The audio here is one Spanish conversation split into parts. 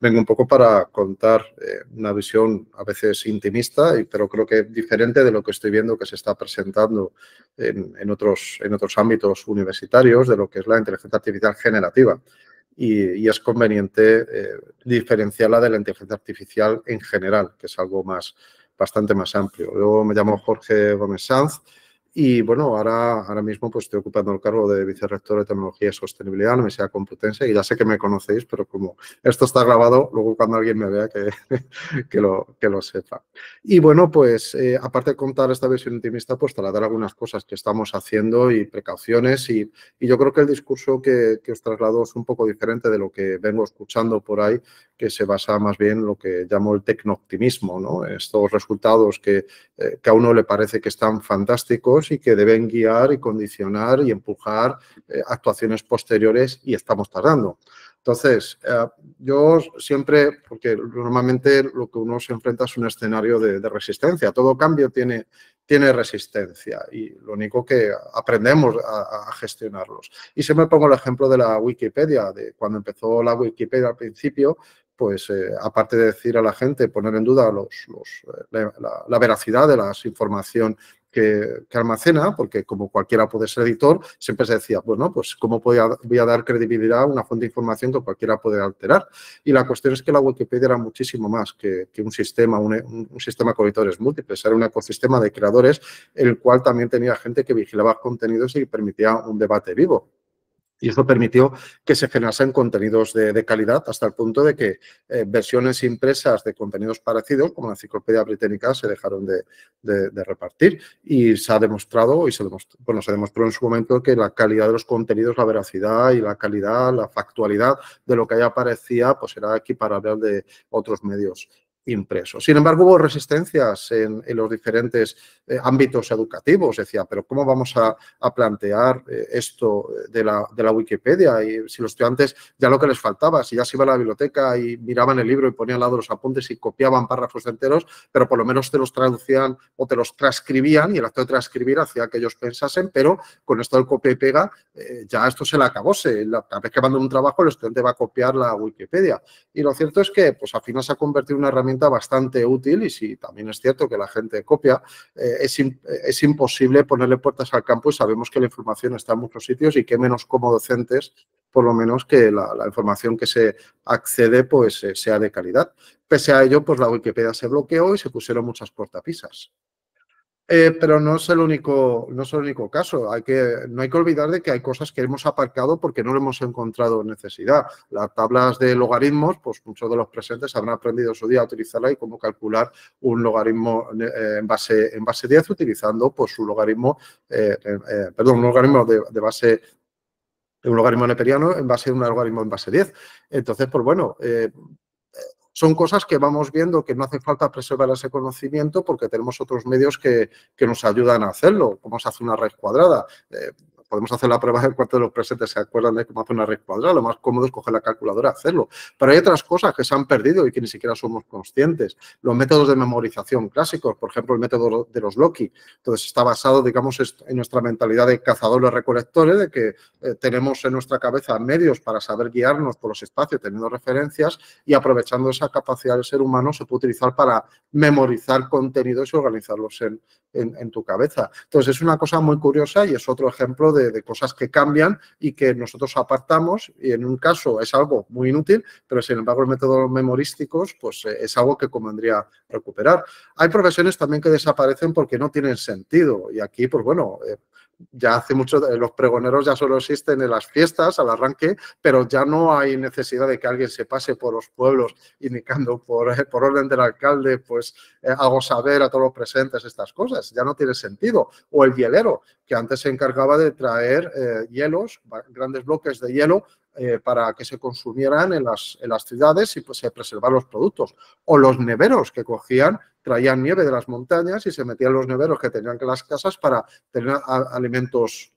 vengo un poco para contar eh, una visión a veces intimista, pero creo que diferente de lo que estoy viendo que se está presentando en, otros, ámbitos universitarios, de lo que es la inteligencia artificial generativa. Y, es conveniente eh, diferenciarla de la inteligencia artificial en general, que es algo más, bastante más amplio. Yo me llamo Jorge Gómez Sanz. Y bueno, ahora, ahora mismo pues estoy ocupando el cargo de vicerrector de Tecnología y Sostenibilidad en la Universidad Complutense y ya sé que me conocéis, pero como esto está grabado, luego cuando alguien me vea que, lo, que lo sepa. Y bueno, pues eh, aparte de contar esta versión intimista, pues trasladar algunas cosas que estamos haciendo y precauciones y, yo creo que el discurso que os traslado es un poco diferente de lo que vengo escuchando por ahí que se basa más bien en lo que llamo el tecnooptimismo, ¿no? estos resultados eh, que, a uno le parece que están fantásticos y que deben guiar y condicionar y empujar eh, actuaciones posteriores y estamos tardando. Entonces, eh, yo siempre, porque normalmente lo que uno se enfrenta es un escenario de, resistencia, todo cambio tiene, tiene resistencia y lo único que aprendemos a, a, gestionarlos. Y siempre pongo el ejemplo de la Wikipedia, de cuando empezó la Wikipedia al principio, pues eh, aparte de decir a la gente, poner en duda eh, la, veracidad de la información que, almacena, porque como cualquiera puede ser editor, siempre se decía, bueno, pues cómo voy a dar credibilidad a una fuente de información que cualquiera puede alterar. Y la cuestión es que la Wikipedia era muchísimo más que, un sistema, un, sistema con editores múltiples, era un ecosistema de creadores, el cual también tenía gente que vigilaba contenidos y permitía un debate vivo y eso permitió que se generasen contenidos de, calidad hasta el punto de que eh, versiones impresas de contenidos parecidos, como la Enciclopedia Británica, se dejaron de, repartir. Y se ha demostrado, y se demostró, bueno, se demostró en su momento que la calidad de los contenidos, la veracidad y la calidad, la factualidad de lo que ahí aparecía, pues era equiparable de otros medios impreso. Sin embargo, hubo resistencias en, los diferentes eh, ámbitos educativos. Decía, pero ¿cómo vamos a, plantear eh, esto de la, de la, Wikipedia? Y si los estudiantes ya lo que les faltaba, si ya se iba a la biblioteca y miraban el libro y ponían al lado los apuntes y copiaban párrafos enteros, pero por lo menos te los traducían o te los transcribían y el acto de transcribir hacía que ellos pensasen, pero con esto del copia y pega eh, ya esto se le acabó. Se, cada vez que mandan un trabajo el estudiante va a copiar la Wikipedia. Y lo cierto es que pues, al final se ha convertido en una herramienta bastante útil y si también es cierto que la gente copia, eh, es, imposible ponerle puertas al campo y sabemos que la información está en muchos sitios y que menos como docentes, por lo menos que la, información que se accede pues eh, sea de calidad. Pese a ello, pues la Wikipedia se bloqueó y se pusieron muchas cortapisas. Eh, pero no es, el único, no es el único caso. Hay que, no hay que olvidar de que hay cosas que hemos aparcado porque no lo hemos encontrado necesidad. Las tablas de logaritmos, pues muchos de los presentes habrán aprendido su día a utilizarla y cómo calcular un logaritmo eh, en, base, en base 10 utilizando pues, su logaritmo, eh, perdón, un logaritmo de, base un logaritmo neperiano en base a un logaritmo en base 10. Entonces, pues bueno, eh, son cosas que vamos viendo que no hace falta preservar ese conocimiento porque tenemos otros medios que, nos ayudan a hacerlo, como se hace una red cuadrada. Eh, podemos hacer la prueba del cuarto de los presentes, ¿se acuerdan de cómo hacer una red cuadrada? Lo más cómodo es coger la calculadora y hacerlo. Pero hay otras cosas que se han perdido y que ni siquiera somos conscientes. Los métodos de memorización clásicos, por ejemplo, el método de los Loki. Entonces, está basado, digamos, en nuestra mentalidad de cazadores-recolectores, de que eh, tenemos en nuestra cabeza medios para saber guiarnos por los espacios, teniendo referencias y aprovechando esa capacidad del ser humano, se puede utilizar para memorizar contenidos y organizarlos en, en, tu cabeza. Entonces es una cosa muy curiosa y es otro ejemplo de, cosas que cambian y que nosotros apartamos y en un caso es algo muy inútil, pero sin embargo el métodos memorísticos pues eh, es algo que convendría recuperar. Hay profesiones también que desaparecen porque no tienen sentido y aquí pues bueno... Eh, ya hace mucho, eh, los pregoneros ya solo existen en las fiestas, al arranque, pero ya no hay necesidad de que alguien se pase por los pueblos indicando eh, por, orden del alcalde, pues eh, hago saber a todos los presentes estas cosas, ya no tiene sentido. O el hielero, que antes se encargaba de traer hielos, grandes bloques de hielo eh, para que se consumieran en las, en las ciudades y pues, se preservaran los productos. O los neveros que cogían, traían nieve de las montañas y se metían los neveros que tenían que las casas para tener alimentos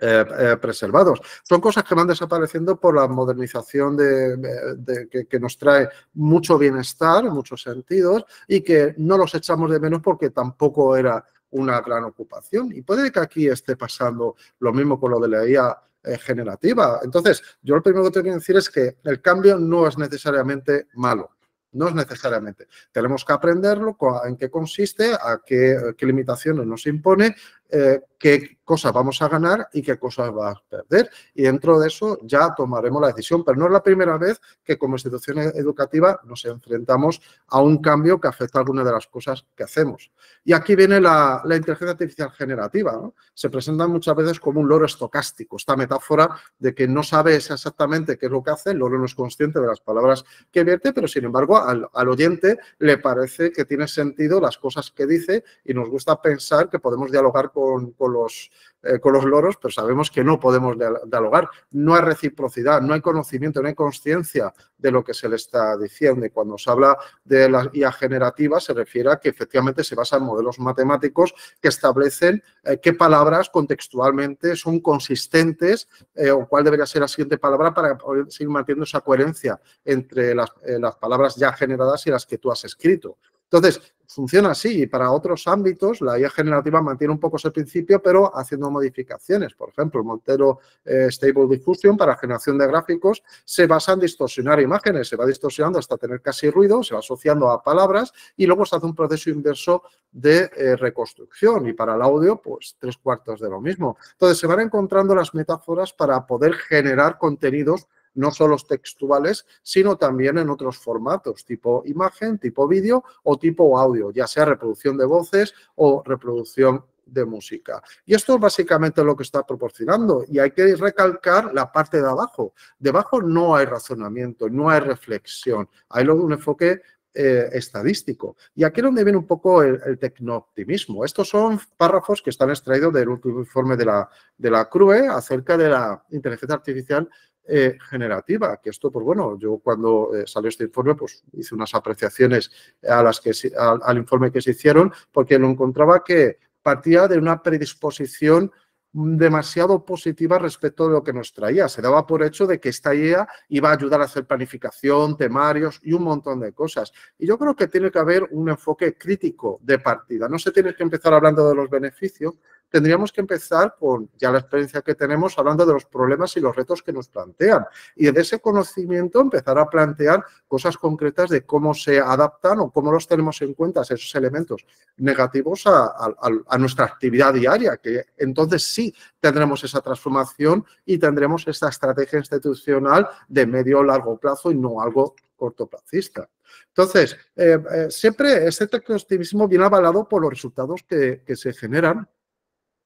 eh, eh, preservados. Son cosas que van desapareciendo por la modernización de, que, que, nos trae mucho bienestar en muchos sentidos y que no los echamos de menos porque tampoco era una gran ocupación. Y puede que aquí esté pasando lo mismo con lo de la IA eh, generativa. Entonces, yo lo primero que tengo que decir es que el cambio no es necesariamente malo. No es necesariamente. Tenemos que aprenderlo, en qué consiste, a qué limitaciones nos impone eh, qué cosas vamos a ganar y qué cosas va a perder. Y dentro de eso ya tomaremos la decisión, pero no es la primera vez que como institución educativa nos enfrentamos a un cambio que afecta alguna de las cosas que hacemos. Y aquí viene la, inteligencia artificial generativa. Se presenta muchas veces como un loro estocástico, esta metáfora de que no sabes exactamente qué es lo que hace, el loro no es consciente de las palabras que vierte, pero sin embargo al, al oyente le parece que tiene sentido las cosas que dice y nos gusta pensar que podemos dialogar con con, los, eh, con los loros, pero sabemos que no podemos dialogar. No hay reciprocidad, no hay conocimiento, no hay conciencia de lo que se le está diciendo. Y cuando se habla de la IA generativa, se refiere a que efectivamente se basan en modelos matemáticos que establecen eh, qué palabras contextualmente son consistentes eh, o cuál debería ser la siguiente palabra para poder seguir manteniendo esa coherencia entre las palabras ya generadas y las que tú has escrito. Entonces, funciona así y para otros ámbitos la IA generativa mantiene un poco ese principio, pero haciendo modificaciones. Por ejemplo, el Montero eh, Stable Diffusion para generación de gráficos se basa en distorsionar imágenes, se va distorsionando hasta tener casi ruido, se va asociando a palabras y luego se hace un proceso inverso de eh, reconstrucción y para el audio, pues tres cuartos de lo mismo. Entonces, se van encontrando las metáforas para poder generar contenidos no solo textuales, sino también en otros formatos, tipo imagen, tipo vídeo o tipo audio, ya sea reproducción de voces o reproducción de música. Y esto es básicamente lo que está proporcionando. Y hay que recalcar la parte de abajo. Debajo no hay razonamiento, no hay reflexión. Hay un enfoque eh, estadístico. Y aquí es donde viene un poco el, tecnooptimismo. Estos son párrafos que están extraídos del último informe de la, de la CRUE acerca de la inteligencia artificial eh, generativa, que esto, pues bueno, yo cuando eh, salió este informe, pues hice unas apreciaciones a las que, al, informe que se hicieron, porque lo encontraba que partía de una predisposición demasiado positiva respecto de lo que nos traía. Se daba por hecho de que esta idea iba a ayudar a hacer planificación, temarios y un montón de cosas. Y yo creo que tiene que haber un enfoque crítico de partida. No se tiene que empezar hablando de los beneficios, tendríamos que empezar con ya la experiencia que tenemos hablando de los problemas y los retos que nos plantean. Y de ese conocimiento empezar a plantear cosas concretas de cómo se adaptan o cómo los tenemos en cuenta esos elementos negativos a, nuestra actividad diaria, que entonces sí tendremos esa transformación y tendremos esa estrategia institucional de medio o largo plazo y no algo cortoplacista. Entonces, eh, eh, siempre este tecnologismo viene avalado por los resultados que se generan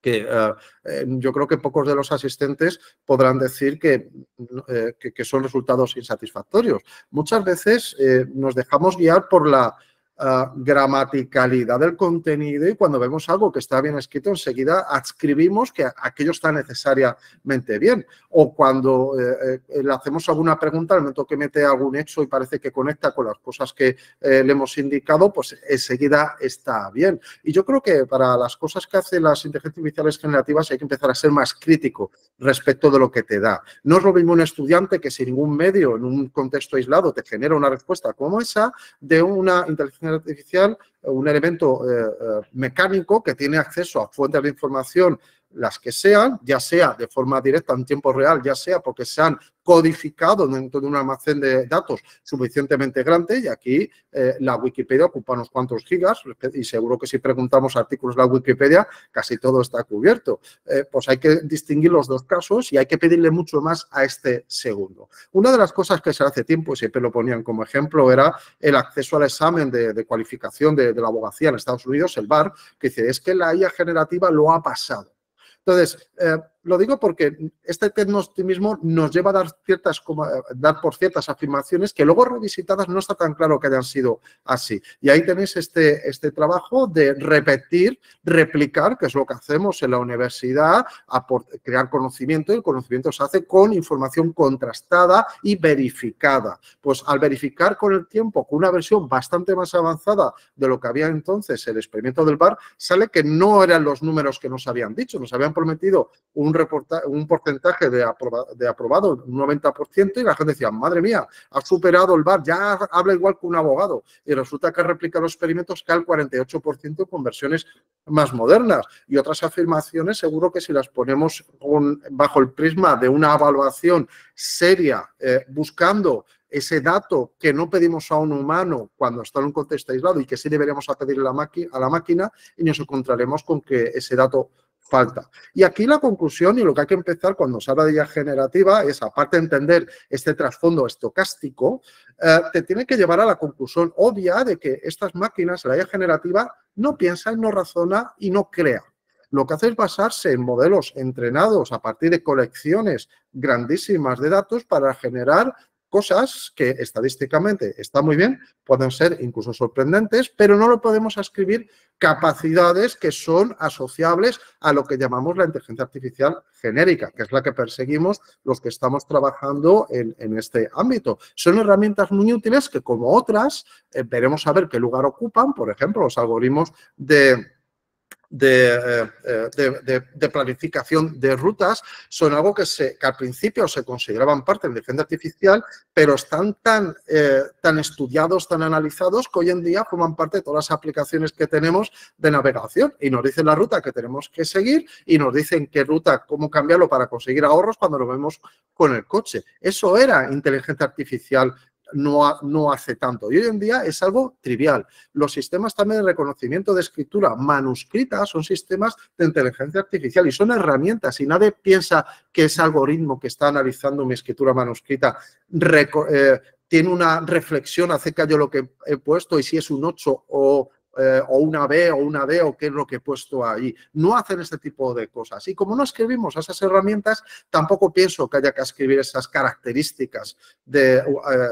que ah, eh, yo creo que pocos de los asistentes podrán decir que, eh, son resultados insatisfactorios. Muchas veces eh, nos dejamos guiar por la gramaticalidad del contenido y cuando vemos algo que está bien escrito, enseguida adscribimos que aquello está necesariamente bien. O cuando eh, eh, le hacemos alguna pregunta, al momento que mete algún hecho y parece que conecta con las cosas que eh, le hemos indicado, pues enseguida está bien. Y yo creo que para las cosas que hacen las inteligencias artificiales generativas hay que empezar a ser más crítico respecto de lo que te da. No es lo mismo un estudiante que sin ningún medio, en un contexto aislado, te genera una respuesta como esa de una inteligencia artificial un elemento eh, eh, mecánico que tiene acceso a fuentes de información las que sean, ya sea de forma directa en tiempo real, ya sea porque se han codificado dentro de un almacén de datos suficientemente grande y aquí eh, la Wikipedia ocupa unos cuantos gigas y seguro que si preguntamos artículos de la Wikipedia casi todo está cubierto. Eh, pues hay que distinguir los dos casos y hay que pedirle mucho más a este segundo. Una de las cosas que se hace tiempo, y siempre lo ponían como ejemplo, era el acceso al examen de, cualificación de la abogacía en Estados Unidos, el BAR, que dice es que la IA generativa lo ha pasado. Entonces, eh, lo digo porque este tecnostimismo nos lleva a dar, ciertas, eh, dar por ciertas afirmaciones que luego revisitadas no está tan claro que hayan sido así. Y ahí tenéis este, este trabajo de repetir, replicar, que es lo que hacemos en la universidad, a crear conocimiento y el conocimiento se hace con información contrastada y verificada. Pues al verificar con el tiempo con una versión bastante más avanzada de lo que había entonces el experimento del bar, sale que no eran los números que nos habían dicho, nos habían prometido un un, porcentaje de, de aprobado, un 90%, y la gente decía, madre mía, ha superado el bar ya habla igual que un abogado. Y resulta que replica los experimentos que al 48% con versiones más modernas. Y otras afirmaciones, seguro que si las ponemos bajo el prisma de una evaluación seria, eh, buscando ese dato que no pedimos a un humano cuando está en un contexto aislado y que sí deberíamos a pedirle a la máquina, y nos encontraremos con que ese dato falta. Y aquí la conclusión y lo que hay que empezar cuando se habla de IA generativa es, aparte de entender este trasfondo estocástico, eh, te tiene que llevar a la conclusión obvia de que estas máquinas, la IA generativa, no piensa, no razona y no crea. Lo que hace es basarse en modelos entrenados a partir de colecciones grandísimas de datos para generar cosas que estadísticamente está muy bien, pueden ser incluso sorprendentes, pero no lo podemos ascribir capacidades que son asociables a lo que llamamos la inteligencia artificial genérica, que es la que perseguimos los que estamos trabajando en, este ámbito. Son herramientas muy útiles que, como otras, eh, veremos a ver qué lugar ocupan, por ejemplo, los algoritmos de eh, eh, de, planificación de rutas son algo que, se, al principio se consideraban parte de la inteligencia artificial, pero están tan, eh, tan estudiados, tan analizados, que hoy en día forman parte de todas las aplicaciones que tenemos de navegación y nos dicen la ruta que tenemos que seguir y nos dicen qué ruta, cómo cambiarlo para conseguir ahorros cuando lo vemos con el coche. Eso era inteligencia artificial no, hace tanto. Y hoy en día es algo trivial. Los sistemas también de reconocimiento de escritura manuscrita son sistemas de inteligencia artificial y son herramientas. Y nadie piensa que ese algoritmo que está analizando mi escritura manuscrita eh, tiene una reflexión acerca de lo que he puesto y si es un 8 o eh, o una B o una D o qué es lo que he puesto ahí. No hacen este tipo de cosas. Y como no escribimos esas herramientas, tampoco pienso que haya que escribir esas características eh,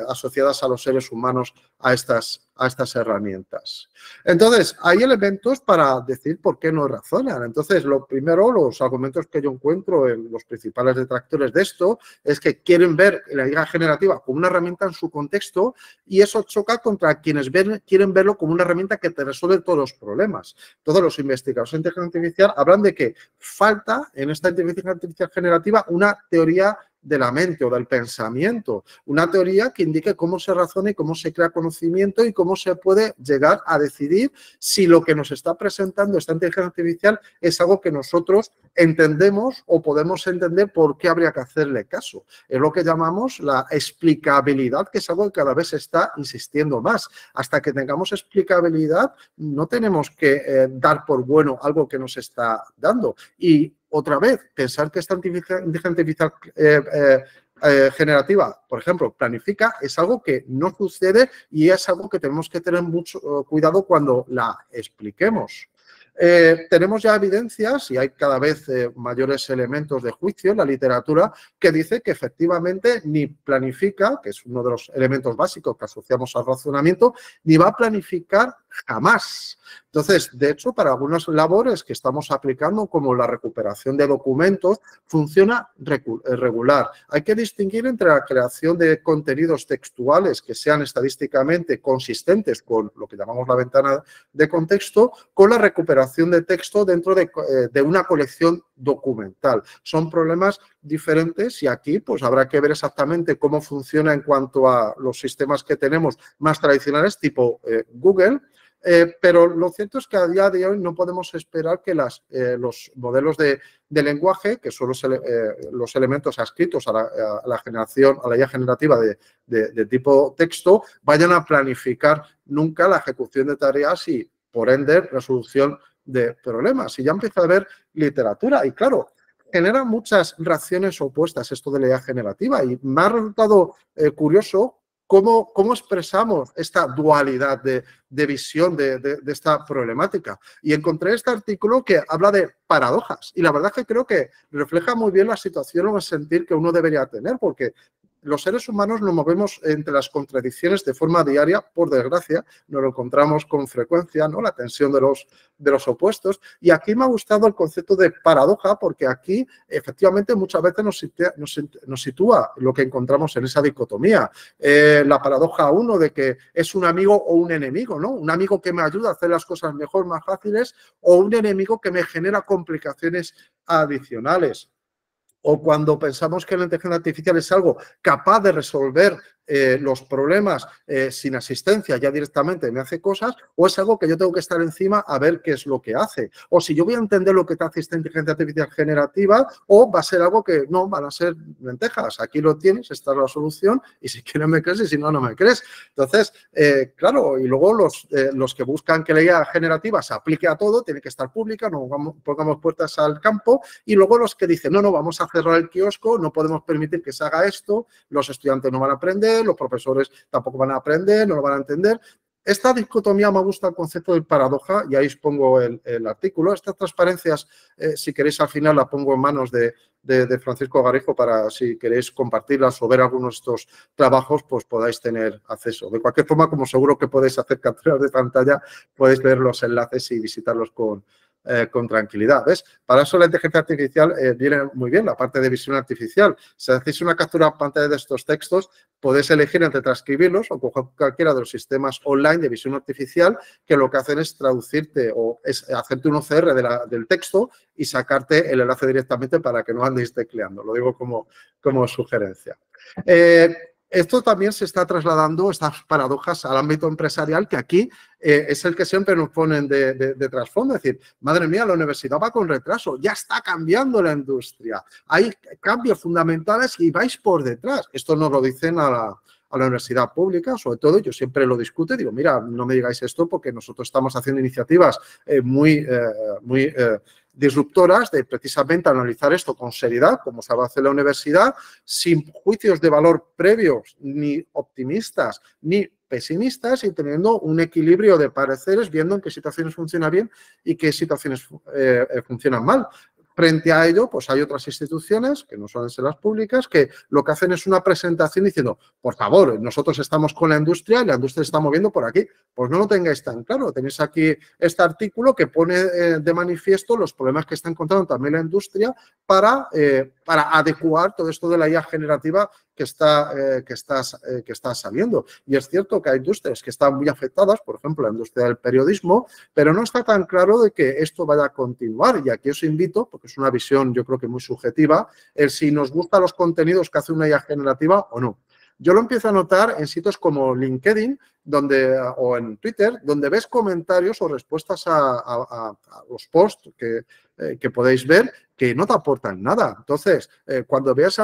asociadas a los seres humanos a estas a estas herramientas. Entonces, hay elementos para decir por qué no razonan. Entonces, lo primero, los argumentos que yo encuentro en los principales detractores de esto es que quieren ver la idea generativa como una herramienta en su contexto y eso choca contra quienes quieren verlo como una herramienta que te resuelve todos los problemas. Todos los investigadores en inteligencia artificial hablan de que falta en esta inteligencia artificial generativa una teoría de la mente o del pensamiento, una teoría que indique cómo se razona y cómo se crea conocimiento y cómo se puede llegar a decidir si lo que nos está presentando esta inteligencia artificial es algo que nosotros entendemos o podemos entender por qué habría que hacerle caso. Es lo que llamamos la explicabilidad, que es algo que cada vez está insistiendo más. Hasta que tengamos explicabilidad, no tenemos que eh, dar por bueno algo que nos está dando. Y otra vez, pensar que esta inteligencia eh, eh, eh, generativa, por ejemplo, planifica, es algo que no sucede y es algo que tenemos que tener mucho cuidado cuando la expliquemos. tenemos ya evidencias y hay cada vez mayores elementos de juicio en la literatura que dice que efectivamente ni planifica, que es uno de los elementos básicos que asociamos al razonamiento, ni va a planificar jamás. Entonces, de hecho, para algunas labores que estamos aplicando, como la recuperación de documentos, funciona eh, regular. Hay que distinguir entre la creación de contenidos textuales que sean estadísticamente consistentes con lo que llamamos la ventana de contexto, con la recuperación de texto dentro de, eh, una colección documental. Son problemas diferentes y aquí pues habrá que ver exactamente cómo funciona en cuanto a los sistemas que tenemos más tradicionales tipo eh, Google eh, pero lo cierto es que a día de hoy no podemos esperar que las, eh, los modelos de, lenguaje, que son los, eh, elementos adscritos a la, generación, a la IA generativa de, tipo texto, vayan a planificar nunca la ejecución de tareas y, por ende, la resolución de problemas. Y ya empieza a haber literatura. Y claro, genera muchas reacciones opuestas esto de la idea generativa. Y me ha resultado curioso ¿Cómo, expresamos esta dualidad de, visión de, de, esta problemática? Y encontré este artículo que habla de paradojas y la verdad es que creo que refleja muy bien la situación o el sentir que uno debería tener, porque los seres humanos nos movemos entre las contradicciones de forma diaria, por desgracia, nos lo encontramos con frecuencia, ¿no? La tensión de los, de los opuestos. Y aquí me ha gustado el concepto de paradoja, porque aquí efectivamente muchas veces nos, sitúa lo que encontramos en esa dicotomía. Eh, la paradoja uno de que es un amigo o un enemigo, ¿no? Un amigo que me ayuda a hacer las cosas mejor, más fáciles, o un enemigo que me genera complicaciones adicionales o cuando pensamos que la inteligencia artificial es algo capaz de resolver eh, los problemas eh, sin asistencia ya directamente me hace cosas, o es algo que yo tengo que estar encima a ver qué es lo que hace. O si yo voy a entender lo que te hace esta inteligencia artificial generativa, o va a ser algo que no, van a ser lentejas. Aquí lo tienes, esta es la solución, y si quieres me crees y si no, no me crees. Entonces, eh, claro, y luego los, los que buscan que la idea generativa se aplique a todo, tiene que estar pública, no pongamos puertas al campo, y luego los que dicen, no, no, vamos a cerrar el kiosco, no podemos permitir que se haga esto, los estudiantes no van a aprender, los profesores tampoco van a aprender, no lo van a entender. Esta dicotomía me gusta el concepto de paradoja y ahí os pongo el, artículo. Estas transparencias, eh, si queréis, al final las pongo en manos de, Francisco Garejo para si queréis compartirlas o ver algunos de estos trabajos, pues podáis tener acceso. De cualquier forma, como seguro que podéis hacer capturas de pantalla, podéis ver los enlaces y visitarlos con, eh, con tranquilidad. ¿ves? Para eso la inteligencia artificial eh, viene muy bien, la parte de visión artificial. Si hacéis una captura pantalla de estos textos, podéis elegir entre transcribirlos o coger cualquiera de los sistemas online de visión artificial que lo que hacen es traducirte o es hacerte un OCR del texto y sacarte el enlace directamente para que no andéis tecleando. Lo digo como, como sugerencia. Eh, esto también se está trasladando, estas paradojas, al ámbito empresarial, que aquí eh, es el que siempre nos ponen de, trasfondo. Es decir, madre mía, la universidad va con retraso, ya está cambiando la industria, hay cambios fundamentales y vais por detrás. Esto nos lo dicen a la, universidad pública, sobre todo, yo siempre lo discute. digo, mira, no me digáis esto porque nosotros estamos haciendo iniciativas eh, muy, eh, muy disruptoras de precisamente analizar esto con seriedad, como se hace la universidad, sin juicios de valor previos, ni optimistas, ni pesimistas y teniendo un equilibrio de pareceres, viendo en qué situaciones funciona bien y qué situaciones eh, eh, funcionan mal. Frente a ello, pues hay otras instituciones, que no suelen ser las públicas, que lo que hacen es una presentación diciendo, por favor, nosotros estamos con la industria y la industria está moviendo por aquí. Pues no lo tengáis tan claro. Tenéis aquí este artículo que pone eh, de manifiesto los problemas que está encontrando también la industria para, eh, para adecuar todo esto de la IA generativa que está, eh, que, está, que está saliendo. Y es cierto que hay industrias que están muy afectadas, por ejemplo, la industria del periodismo, pero no está tan claro de que esto vaya a continuar. Y aquí os invito, es una visión yo creo que muy subjetiva, el si nos gustan los contenidos que hace una IA generativa o no. Yo lo empiezo a notar en sitios como LinkedIn donde, o en Twitter, donde ves comentarios o respuestas a, los posts eh, que, podéis ver que no te aportan nada. Entonces, eh, cuando veas eh,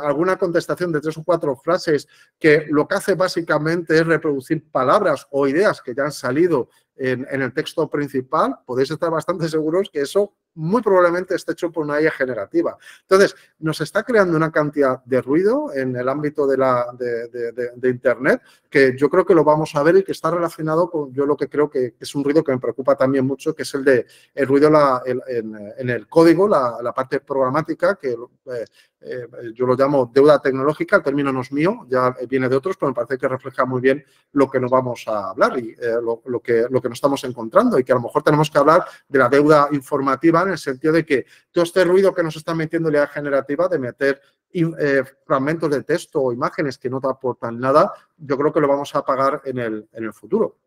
alguna contestación de tres o cuatro frases que lo que hace básicamente es reproducir palabras o ideas que ya han salido en el texto principal, podéis estar bastante seguros que eso muy probablemente esté hecho por una IA generativa. Entonces, nos está creando una cantidad de ruido en el ámbito de, la, de, Internet que yo creo que lo vamos a ver y que está relacionado con, yo lo que creo que es un ruido que me preocupa también mucho, que es el de el ruido en, el código, la, parte programática, que eh, eh, yo lo llamo deuda tecnológica, el término no es mío, ya viene de otros, pero me parece que refleja muy bien lo que nos vamos a hablar y eh, lo, que, lo que nos estamos encontrando y que a lo mejor tenemos que hablar de la deuda informativa en el sentido de que todo este ruido que nos está metiendo la generativa de meter eh, fragmentos de texto o imágenes que no te aportan nada, yo creo que lo vamos a pagar en el, en el futuro.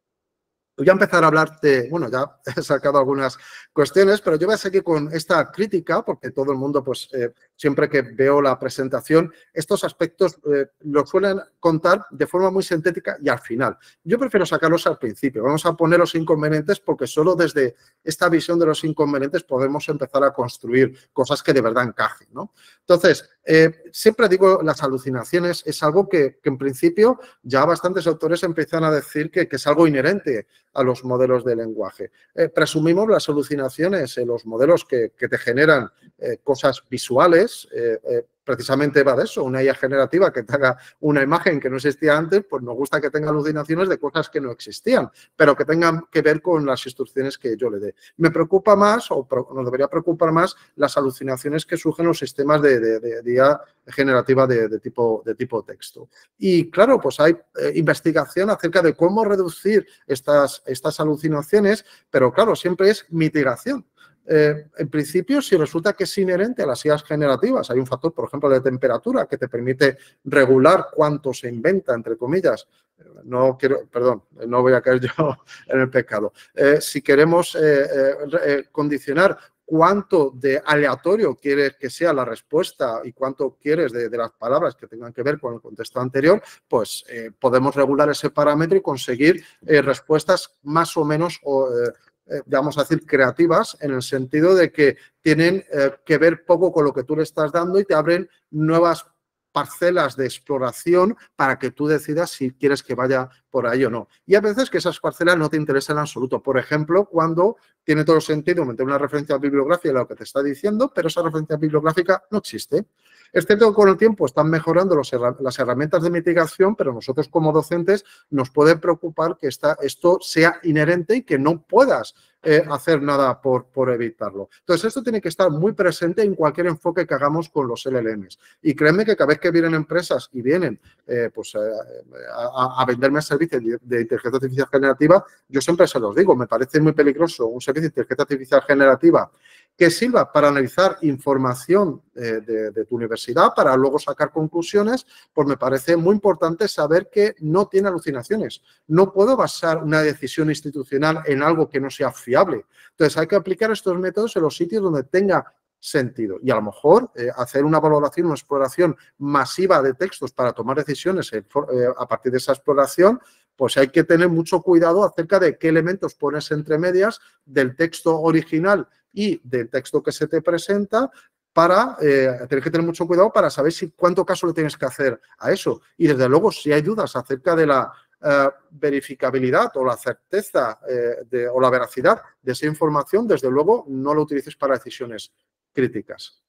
Voy a empezar a hablarte, bueno, ya he sacado algunas cuestiones, pero yo voy a seguir con esta crítica, porque todo el mundo pues, eh, siempre que veo la presentación, estos aspectos eh, los suelen contar de forma muy sintética y al final. Yo prefiero sacarlos al principio. Vamos a poner los inconvenientes porque solo desde esta visión de los inconvenientes podemos empezar a construir cosas que de verdad encajen. Entonces, eh, siempre digo las alucinaciones es algo que, en principio ya bastantes autores empiezan a decir que es algo inherente a los modelos de lenguaje. Eh, presumimos las alucinaciones, en los modelos que, te generan eh, cosas visuales, eh, precisamente va de eso, una IA generativa que te haga una imagen que no existía antes, pues nos gusta que tenga alucinaciones de cosas que no existían, pero que tengan que ver con las instrucciones que yo le dé. Me preocupa más, o nos debería preocupar más, las alucinaciones que surgen en los sistemas de, de, IA generativa de, tipo, de texto. Y claro, pues hay eh, investigación acerca de cómo reducir estas, estas alucinaciones, pero claro, siempre es mitigación. Eh, en principio, si resulta que es inherente a las ideas generativas, hay un factor, por ejemplo, de temperatura que te permite regular cuánto se inventa, entre comillas. No quiero, perdón, no voy a caer yo en el pescado. Eh, si queremos eh, condicionar cuánto de aleatorio quieres que sea la respuesta y cuánto quieres de, las palabras que tengan que ver con el contexto anterior, pues podemos regular ese parámetro y conseguir respuestas más o menos eh, vamos a decir, creativas, en el sentido de que tienen eh, que ver poco con lo que tú le estás dando y te abren nuevas parcelas de exploración para que tú decidas si quieres que vaya por ahí o no. Y a veces que esas parcelas no te interesan en absoluto. Por ejemplo, cuando tiene todo sentido meter una referencia bibliográfica a lo que te está diciendo, pero esa referencia bibliográfica no existe que con el tiempo están mejorando las herramientas de mitigación, pero nosotros como docentes nos puede preocupar que esto sea inherente y que no puedas eh, hacer nada por, evitarlo. Entonces, esto tiene que estar muy presente en cualquier enfoque que hagamos con los LLMs. Y créeme que cada vez que vienen empresas y vienen eh, pues, eh, a, venderme servicios de inteligencia artificial generativa, yo siempre se los digo, me parece muy peligroso un servicio de inteligencia artificial generativa que sirva para analizar información eh, de, tu universidad, para luego sacar conclusiones, pues me parece muy importante saber que no tiene alucinaciones. No puedo basar una decisión institucional en algo que no sea fiable. Entonces hay que aplicar estos métodos en los sitios donde tenga sentido. Y a lo mejor eh, hacer una valoración, una exploración masiva de textos para tomar decisiones eh, a partir de esa exploración, pues hay que tener mucho cuidado acerca de qué elementos pones entre medias del texto original y del texto que se te presenta para eh, tener que tener mucho cuidado para saber si cuánto caso le tienes que hacer a eso. Y desde luego, si hay dudas acerca de la eh, verificabilidad o la certeza eh, o la veracidad de esa información, desde luego no lo utilices para decisiones críticas.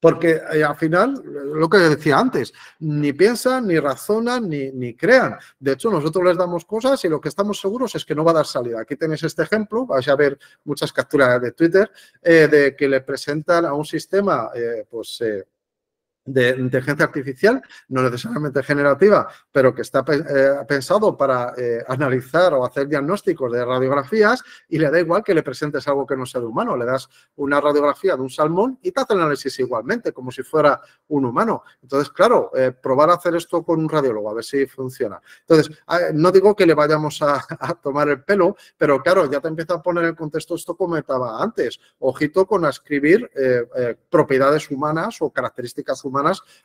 Porque eh, al final, eh, lo que decía antes, ni piensan, ni razonan, ni, ni, crean. De hecho, nosotros les damos cosas y lo que estamos seguros es que no va a dar salida. Aquí tenéis este ejemplo, vais a ver muchas capturas de Twitter, eh, de que le presentan a un sistema, pues de inteligencia artificial, no necesariamente generativa, pero que está eh, pensado para eh, analizar o hacer diagnósticos de radiografías y le da igual que le presentes algo que no sea de humano. Le das una radiografía de un salmón y te hace el análisis igualmente, como si fuera un humano. Entonces, claro, eh, probar a hacer esto con un radiólogo, a ver si funciona. Entonces, no digo que le vayamos a, tomar el pelo, pero claro, ya te empieza a poner en contexto esto como estaba antes. Ojito con escribir propiedades humanas o características humanas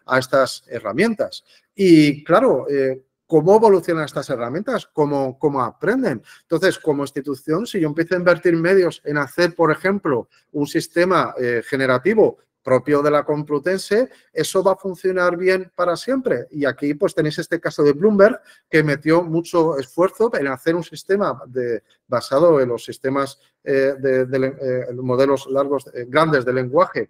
a estas herramientas. Y claro, eh, cómo evolucionan estas herramientas, cómo, cómo aprenden. Entonces, como institución, si yo empiezo a invertir medios en hacer, por ejemplo, un sistema eh, generativo propio de la Complutense, eso va a funcionar bien para siempre. Y aquí pues tenéis este caso de Bloomberg, que metió mucho esfuerzo en hacer un sistema basado en los sistemas eh, de, eh, modelos largos, eh, grandes de lenguaje,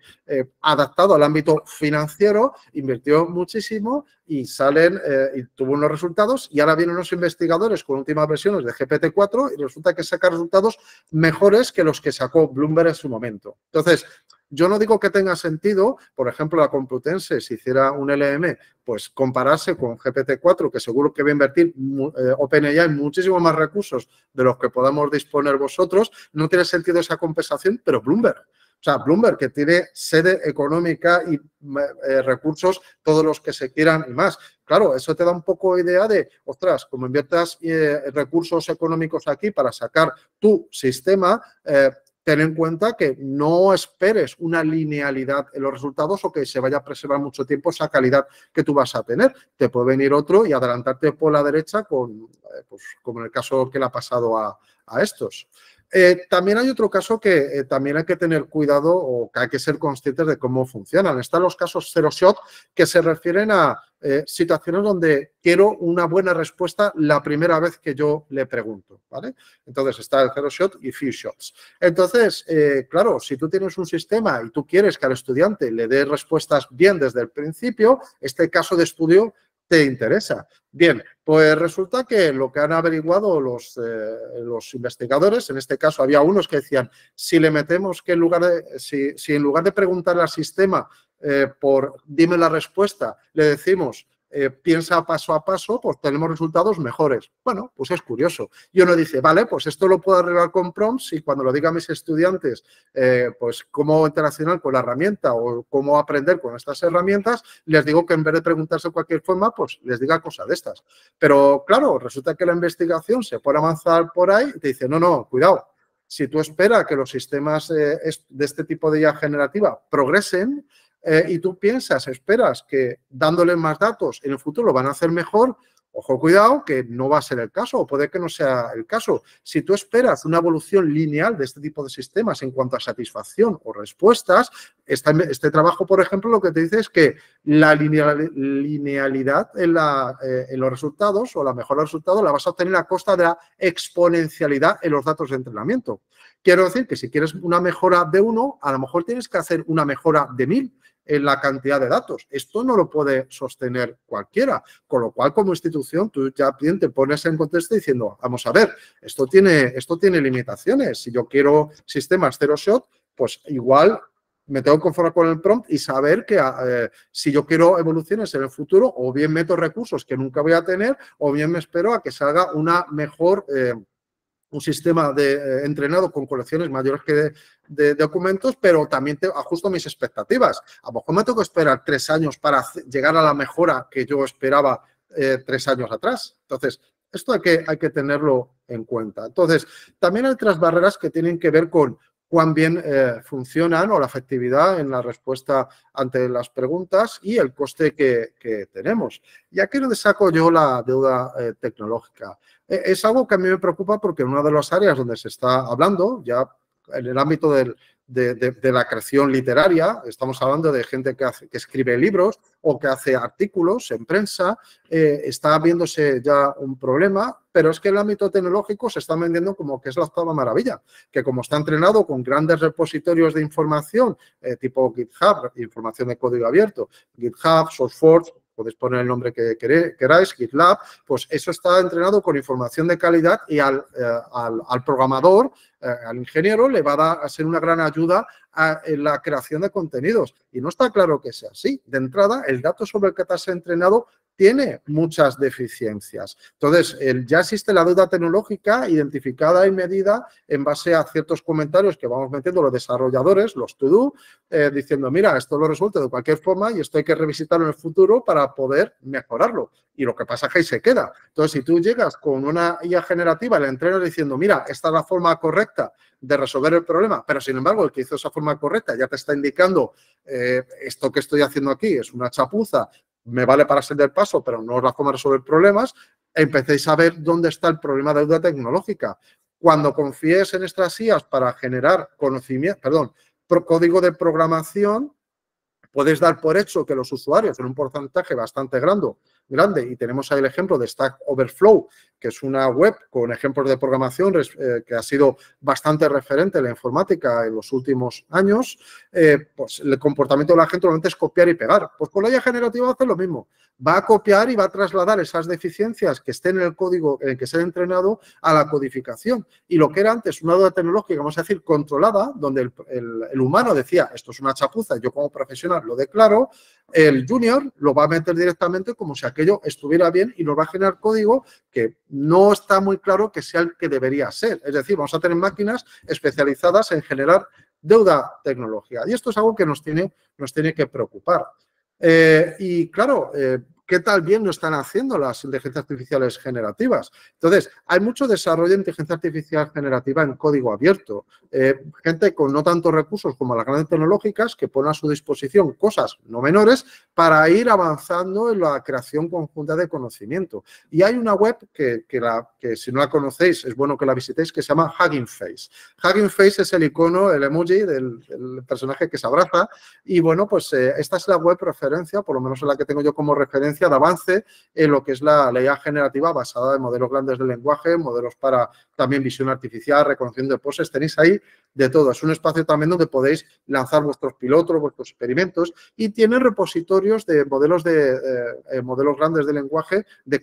adaptado al ámbito financiero, invirtió muchísimo y salen y tuvo unos resultados y ahora vienen unos investigadores con últimas versiones de GPT-4 y resulta que saca resultados mejores que los que sacó Bloomberg en su momento. Entonces, yo no digo que tenga sentido, por ejemplo, la Complutense, si hiciera un LM, pues compararse con GPT-4, que seguro que va a invertir eh, OpenAI muchísimos más recursos de los que podamos disponer vosotros, no tiene sentido esa compensación, pero Bloomberg. O sea, Bloomberg, que tiene sede económica y eh, recursos, todos los que se quieran y más. Claro, eso te da un poco idea de, ostras, como inviertas eh, recursos económicos aquí para sacar tu sistema, eh, ten en cuenta que no esperes una linealidad en los resultados o que se vaya a preservar mucho tiempo esa calidad que tú vas a tener. Te puede venir otro y adelantarte por la derecha, con, eh, pues, como en el caso que le ha pasado a, a estos. Eh, también hay otro caso que eh, también hay que tener cuidado o que hay que ser conscientes de cómo funcionan. Están los casos zero shot que se refieren a eh, situaciones donde quiero una buena respuesta la primera vez que yo le pregunto, ¿vale? Entonces está el zero shot y few shots. Entonces, claro, si tú tienes un sistema y tú quieres que al estudiante le dé respuestas bien desde el principio, este caso de estudio te interesa. Bien, pues resulta que lo que han averiguado los, eh, los investigadores, en este caso había unos que decían, si le metemos que en lugar de, si, en lugar de preguntar al sistema eh, por dime la respuesta, le decimos eh, piensa paso a paso, pues tenemos resultados mejores. Bueno, pues es curioso. Y uno dice, vale, pues esto lo puedo arreglar con prompts y cuando lo diga a mis estudiantes, eh, pues cómo interaccionar con la herramienta o cómo aprender con estas herramientas, les digo que en vez de preguntarse de cualquier forma, pues les diga cosas de estas. Pero claro, resulta que la investigación se puede avanzar por ahí y te dice, no, no, cuidado, si tú esperas que los sistemas eh, de este tipo de IA generativa progresen, eh, y tú piensas, esperas que dándole más datos en el futuro lo van a hacer mejor, ojo, cuidado, que no va a ser el caso, o puede que no sea el caso. Si tú esperas una evolución lineal de este tipo de sistemas en cuanto a satisfacción o respuestas, este, este trabajo, por ejemplo, lo que te dice es que la linealidad en, la, eh, en los resultados o la mejora de resultados la vas a obtener a costa de la exponencialidad en los datos de entrenamiento. Quiero decir que si quieres una mejora de uno, a lo mejor tienes que hacer una mejora de mil en la cantidad de datos. Esto no lo puede sostener cualquiera, con lo cual como institución tú ya te pones en contexto diciendo, vamos a ver, esto tiene, esto tiene limitaciones. Si yo quiero sistemas zero shot, pues igual me tengo que conformar con el prompt y saber que ah, eh, si yo quiero evoluciones en el futuro, o bien meto recursos que nunca voy a tener, o bien me espero a que salga una mejor... Eh, un sistema de, eh, entrenado con colecciones mayores que de, documentos, pero también ajusto mis expectativas. A lo mejor me tengo que esperar tres años para llegar a la mejora que yo esperaba eh, tres años atrás. Entonces, esto hay que, hay que tenerlo en cuenta. Entonces, también hay otras barreras que tienen que ver con cuán bien eh, funcionan o la efectividad en la respuesta ante las preguntas y el coste que, tenemos. ¿Y aquí qué saco yo la deuda eh, tecnológica? Eh, es algo que a mí me preocupa porque en una de las áreas donde se está hablando, ya en el ámbito del, de, la creación literaria, estamos hablando de gente que, que escribe libros o que hace artículos en prensa, eh, está viéndose ya un problema, pero es que el ámbito tecnológico se está vendiendo como que es la octava maravilla, que como está entrenado con grandes repositorios de información, eh, tipo GitHub, información de código abierto, GitHub, SourceForge, podéis poner el nombre que queráis, GitLab, pues eso está entrenado con información de calidad y al, eh, programador, eh, al ingeniero, le va a, dar, a ser una gran ayuda en la creación de contenidos. Y no está claro que sea así. De entrada, el dato sobre el que te has entrenado tiene muchas deficiencias. Entonces, ya existe la deuda tecnológica identificada y medida en base a ciertos comentarios que vamos metiendo los desarrolladores, los to-do, eh, diciendo, mira, esto lo resuelto de cualquier forma y esto hay que revisitarlo en el futuro para poder mejorarlo. Y lo que pasa es que ahí se queda. Entonces, si tú llegas con una IA generativa, le entreno diciendo, mira, esta es la forma correcta de resolver el problema, pero sin embargo, el que hizo esa forma correcta ya te está indicando eh, esto que estoy haciendo aquí es una chapuza me vale para ser del paso, pero no os la forma resolver problemas, empecéis a ver dónde está el problema de deuda tecnológica. Cuando confíes en estas IAS para generar conocimiento, perdón, código de programación, puedes dar por hecho que los usuarios, en un porcentaje bastante grande, grande, y tenemos ahí el ejemplo de Stack Overflow, que es una web con ejemplos de programación eh, que ha sido bastante referente en la informática en los últimos años, eh, pues el comportamiento de la gente normalmente es copiar y pegar. Pues con la IA generativa hace lo mismo. Va a copiar y va a trasladar esas deficiencias que estén en el código en el que se ha entrenado a la codificación. Y lo que era antes una duda tecnológica, vamos a decir, controlada, donde el, el humano decía, esto es una chapuza, yo como profesional lo declaro, el junior lo va a meter directamente como si aquello estuviera bien y nos va a generar código que no está muy claro que sea el que debería ser. Es decir, vamos a tener máquinas especializadas en generar deuda tecnología. Y esto es algo que nos tiene, nos tiene que preocupar. Eh, y claro, eh, qué tal bien lo están haciendo las inteligencias artificiales generativas. Entonces, hay mucho desarrollo de inteligencia artificial generativa en código abierto. Eh, gente con no tantos recursos como las grandes tecnológicas que pone a su disposición cosas no menores para ir avanzando en la creación conjunta de conocimiento. Y hay una web que, si no la conocéis, es bueno que la visitéis, que se llama Hugging Face. Hugging Face es el icono, el emoji del, personaje que se abraza. Y bueno, pues eh, esta es la web referencia, por lo menos es la que tengo yo como referencia de avance en lo que es la, ley generativa basada en modelos grandes de lenguaje, modelos para también visión artificial, reconociendo de poses, tenéis ahí de todo. Es un espacio también donde podéis lanzar vuestros pilotos, vuestros experimentos y tiene repositorios de modelos, de, eh, eh, modelos grandes de lenguaje eh,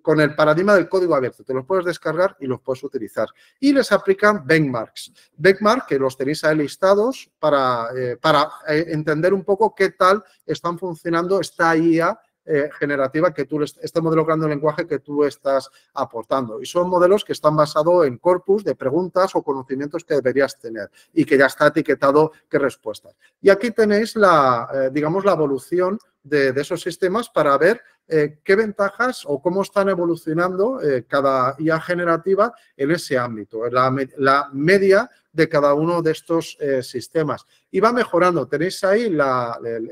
con el paradigma del código abierto. Te los puedes descargar y los puedes utilizar. Y les aplican benchmarks. Benchmark que los tenéis ahí listados para, para entender un poco qué tal están funcionando esta IA eh, generativa que tú, este modelo grande de lenguaje que tú estás aportando. Y son modelos que están basados en corpus de preguntas o conocimientos que deberías tener y que ya está etiquetado qué respuestas. Y aquí tenéis la, eh, digamos, la evolución de, esos sistemas para ver eh, qué ventajas o cómo están evolucionando cada IA generativa en ese ámbito. la media de cada uno de estos eh, sistemas. Y va mejorando. Tenéis ahí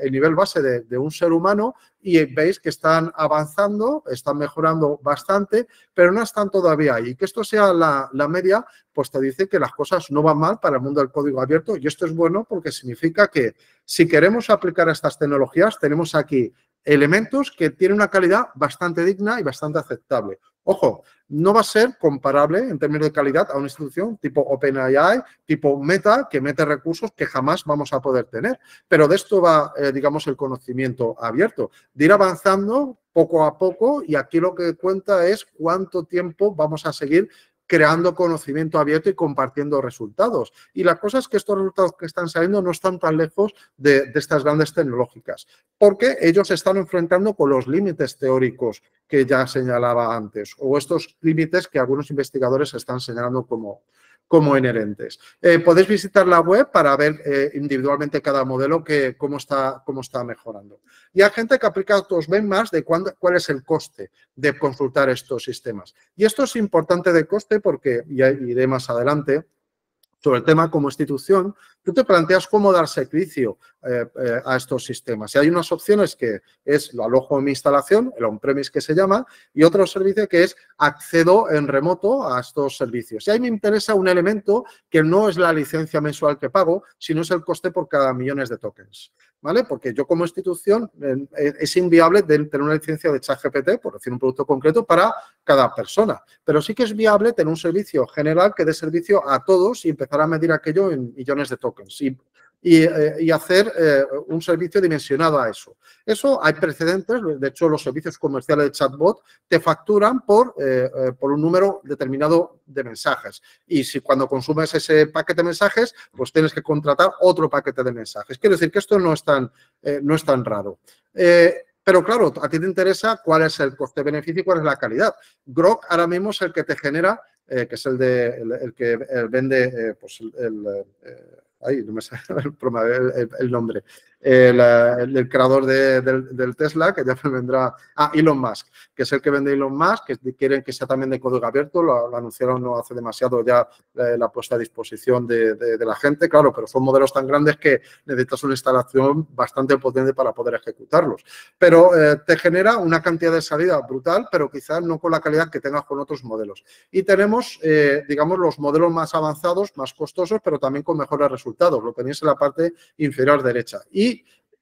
el, nivel base de, un ser humano y veis que están avanzando, están mejorando bastante, pero no están todavía ahí. Y que esto sea la, la media, pues te dice que las cosas no van mal para el mundo del código abierto. Y esto es bueno porque significa que si queremos aplicar estas tecnologías, tenemos aquí elementos que tienen una calidad bastante digna y bastante aceptable. Ojo, no va a ser comparable en términos de calidad a una institución tipo OpenAI, tipo Meta, que mete recursos que jamás vamos a poder tener. Pero de esto va, eh, digamos, el conocimiento abierto, de ir avanzando poco a poco y aquí lo que cuenta es cuánto tiempo vamos a seguir creando conocimiento abierto y compartiendo resultados. Y la cosa es que estos resultados que están saliendo no están tan lejos de, estas grandes tecnológicas, porque ellos se están enfrentando con los límites teóricos que ya señalaba antes, o estos límites que algunos investigadores están señalando como, como inherentes. Eh, podéis visitar la web para ver eh, individualmente cada modelo que, cómo, está, cómo está mejorando. Y hay gente que aplica ven más de cuándo, cuál es el coste de consultar estos sistemas. Y esto es importante de coste porque, ya iré más adelante, sobre el tema como institución, tú te planteas cómo dar servicio eh, eh, a estos sistemas. Y hay unas opciones que es lo alojo en mi instalación, el on-premise que se llama, y otro servicio que es accedo en remoto a estos servicios. Y ahí me interesa un elemento que no es la licencia mensual que pago, sino es el coste por cada millones de tokens. ¿Vale? Porque yo como institución eh, es inviable tener una licencia de ChatGPT, por decir un producto concreto, para cada persona. Pero sí que es viable tener un servicio general que dé servicio a todos y empezar a medir aquello en millones de tokens. Eh, y, hacer eh, un servicio dimensionado a eso. Eso hay precedentes, de hecho los servicios comerciales de chatbot te facturan por, eh, por un número determinado de mensajes y si cuando consumes ese paquete de mensajes, pues tienes que contratar otro paquete de mensajes. Quiero decir que esto no es tan, no es tan raro. Pero claro, a ti te interesa cuál es el coste-beneficio y cuál es la calidad. Grok ahora mismo es el que te genera, que es el, de, el, que vende pues el, Ay, no me sale el, el, el nombre. Eh, el, creador del, Tesla, que ya vendrá, ah, Elon Musk, que es el que vende Elon Musk, que quieren que sea también de código abierto, lo, anunciaron no hace demasiado ya eh, la puesta a disposición de, la gente, claro, pero son modelos tan grandes que necesitas una instalación bastante potente para poder ejecutarlos. Pero eh, te genera una cantidad de salida brutal, pero quizás no con la calidad que tengas con otros modelos. Y tenemos, digamos, los modelos más avanzados, más costosos, pero también con mejores resultados. Lo tenéis en la parte inferior derecha. Y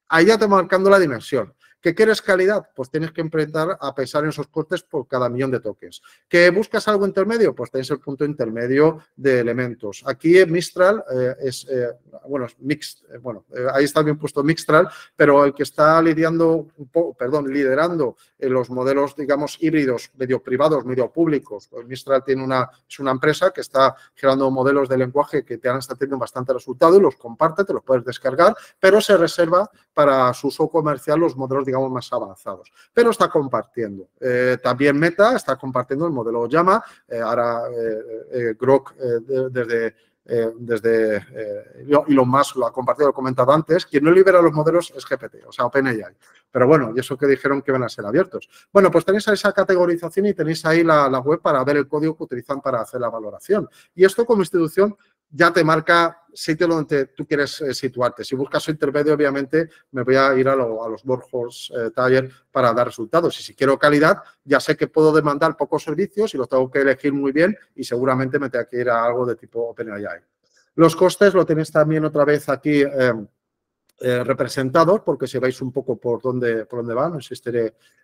ahí ya estamos marcando la dimensión. ¿Qué quieres calidad? Pues tienes que emprender a pesar en esos costes por cada millón de tokens. ¿Que buscas algo intermedio? Pues tenéis el punto intermedio de elementos. Aquí Mistral eh, es, eh, bueno, es mix, eh, bueno, ahí está bien puesto Mistral, pero el que está lidiando, perdón, liderando los modelos, digamos, híbridos, medio privados, medio públicos. Pues Mistral tiene una, es una empresa que está generando modelos de lenguaje que te han estado teniendo bastante resultado y los comparte, te los puedes descargar, pero se reserva para su uso comercial los modelos de digamos, más avanzados. Pero está compartiendo. Eh, también Meta está compartiendo el modelo Llama, eh, ahora eh, eh Grok de, desde... desde Elon más lo ha compartido, lo comentado antes, quien no libera los modelos es GPT, o sea, OpenAI. Pero bueno, y eso que dijeron que van a ser abiertos. Bueno, pues tenéis esa categorización y tenéis ahí la web para ver el código que utilizan para hacer la valoración. Y esto como institución ya te marca sitio donde tú quieres eh, situarte. Si buscas intermedio, obviamente me voy a ir a, los Workhorse eh, Taller para dar resultados. Y si quiero calidad, ya sé que puedo demandar pocos servicios y los tengo que elegir muy bien y seguramente me tenga que ir a algo de tipo OpenAI. Los costes lo tenéis también otra vez aquí eh, representados porque si vais un poco por dónde, por dónde van,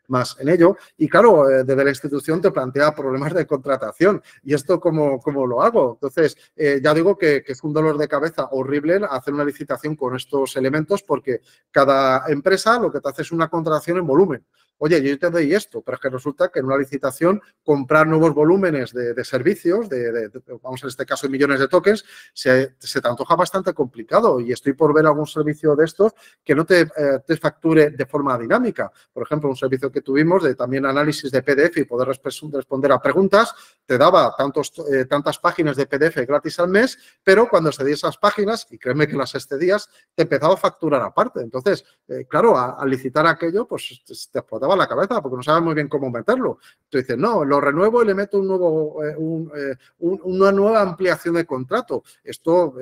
más en ello. Y claro, eh, desde la institución te plantea problemas de contratación. ¿Y esto cómo, cómo lo hago? Entonces, eh, ya digo que, es un dolor de cabeza horrible hacer una licitación con estos elementos porque cada empresa lo que te hace es una contratación en volumen. Oye, yo te doy esto, pero es que resulta que en una licitación comprar nuevos volúmenes de, servicios, de, vamos en este caso de millones de tokens, se, te antoja bastante complicado y estoy por ver algún servicio de estos que no te, eh, te facture de forma dinámica. Por ejemplo, un servicio que tuvimos de también análisis de PDF y poder responder a preguntas, te daba tantos, eh, tantas páginas de PDF gratis al mes, pero cuando se excedí esas páginas, y créeme que las excedías, te empezaba a facturar aparte. Entonces, eh, claro, al licitar aquello, pues te explotaba la cabeza porque no sabes muy bien cómo meterlo. Tú dices, no, lo renuevo y le meto un nuevo, eh, una nueva ampliación de contrato. Esto,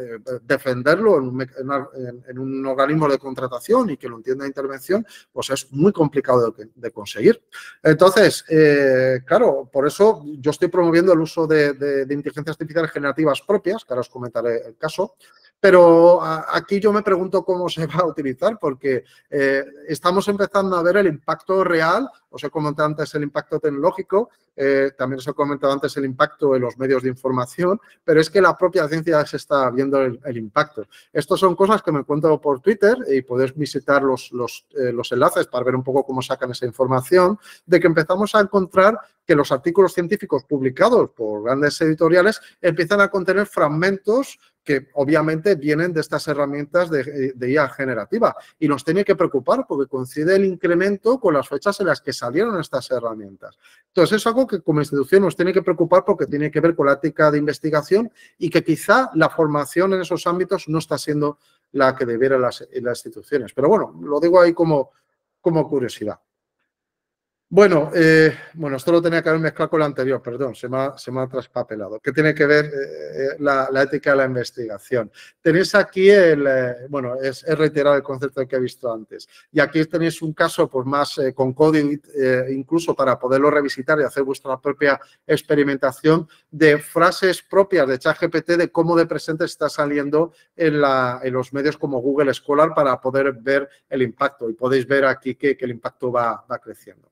defenderlo en un, organismo de contratación y que lo entienda intervención, pues es muy complicado de, de conseguir. Entonces, eh, claro, por eso yo estoy promoviendo el uso de, de inteligencias artificiales generativas propias, que ahora os comentaré el caso, pero ah, aquí yo me pregunto cómo se va a utilizar porque eh, estamos empezando a ver el impacto real, os he comentado antes el impacto tecnológico, eh, también os he comentado antes el impacto en los medios de información, pero es que la propia ciencia se está viendo el, impacto. Estas son cosas que me encuentro por Twitter y podéis visitar eh, los enlaces para ver un poco cómo sacan esa información, de que empezamos a encontrar que los artículos científicos publicados por grandes editoriales empiezan a contener fragmentos que obviamente vienen de estas herramientas de, eh, IA generativa. Y nos tiene que preocupar porque coincide el incremento con las fechas en las que salieron estas herramientas. Entonces, es algo que como institución nos tiene que preocupar porque tiene que ver con la ética de investigación y que quizá la formación en esos ámbitos no está siendo la que debiera las, instituciones. Pero bueno, lo digo ahí como, como curiosidad. Bueno, eh, bueno, esto lo tenía que haber mezclado con lo anterior, perdón, se me ha, traspapelado. ¿Qué tiene que ver eh, eh, la, ética de la investigación? Tenéis aquí el, bueno, es, reiterar el concepto que he visto antes. Y aquí tenéis un caso pues, más con código, incluso para poderlo revisitar y hacer vuestra propia experimentación de frases propias de ChatGPT de cómo de presente está saliendo en, la, los medios como Google Scholar para poder ver el impacto. Y podéis ver aquí que, el impacto va creciendo.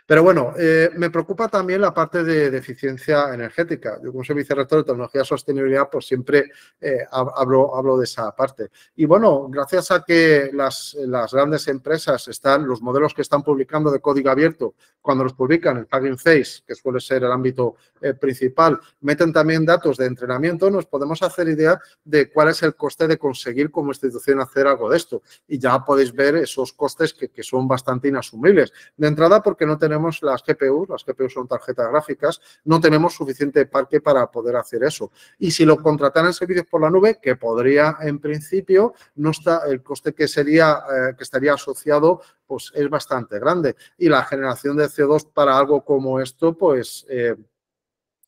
Pero bueno, eh, me preocupa también la parte de, eficiencia energética. Yo como soy vicerrector de tecnología y sostenibilidad, pues siempre eh, hablo, hablo, de esa parte. Y bueno, gracias a que las, las, grandes empresas están, los modelos que están publicando de código abierto, cuando los publican en plugin Face, que suele ser el ámbito eh, principal, meten también datos de entrenamiento, nos podemos hacer idea de cuál es el coste de conseguir como institución hacer algo de esto. Y ya podéis ver esos costes que son bastante inasumibles. De entrada, porque no tenemos las GPU, las GPU son tarjetas gráficas, no tenemos suficiente parque para poder hacer eso. Y si lo contrataran servicios por la nube, que podría en principio, no está el coste que sería eh, que estaría asociado pues es bastante grande y la generación de CO2 para algo como esto pues eh,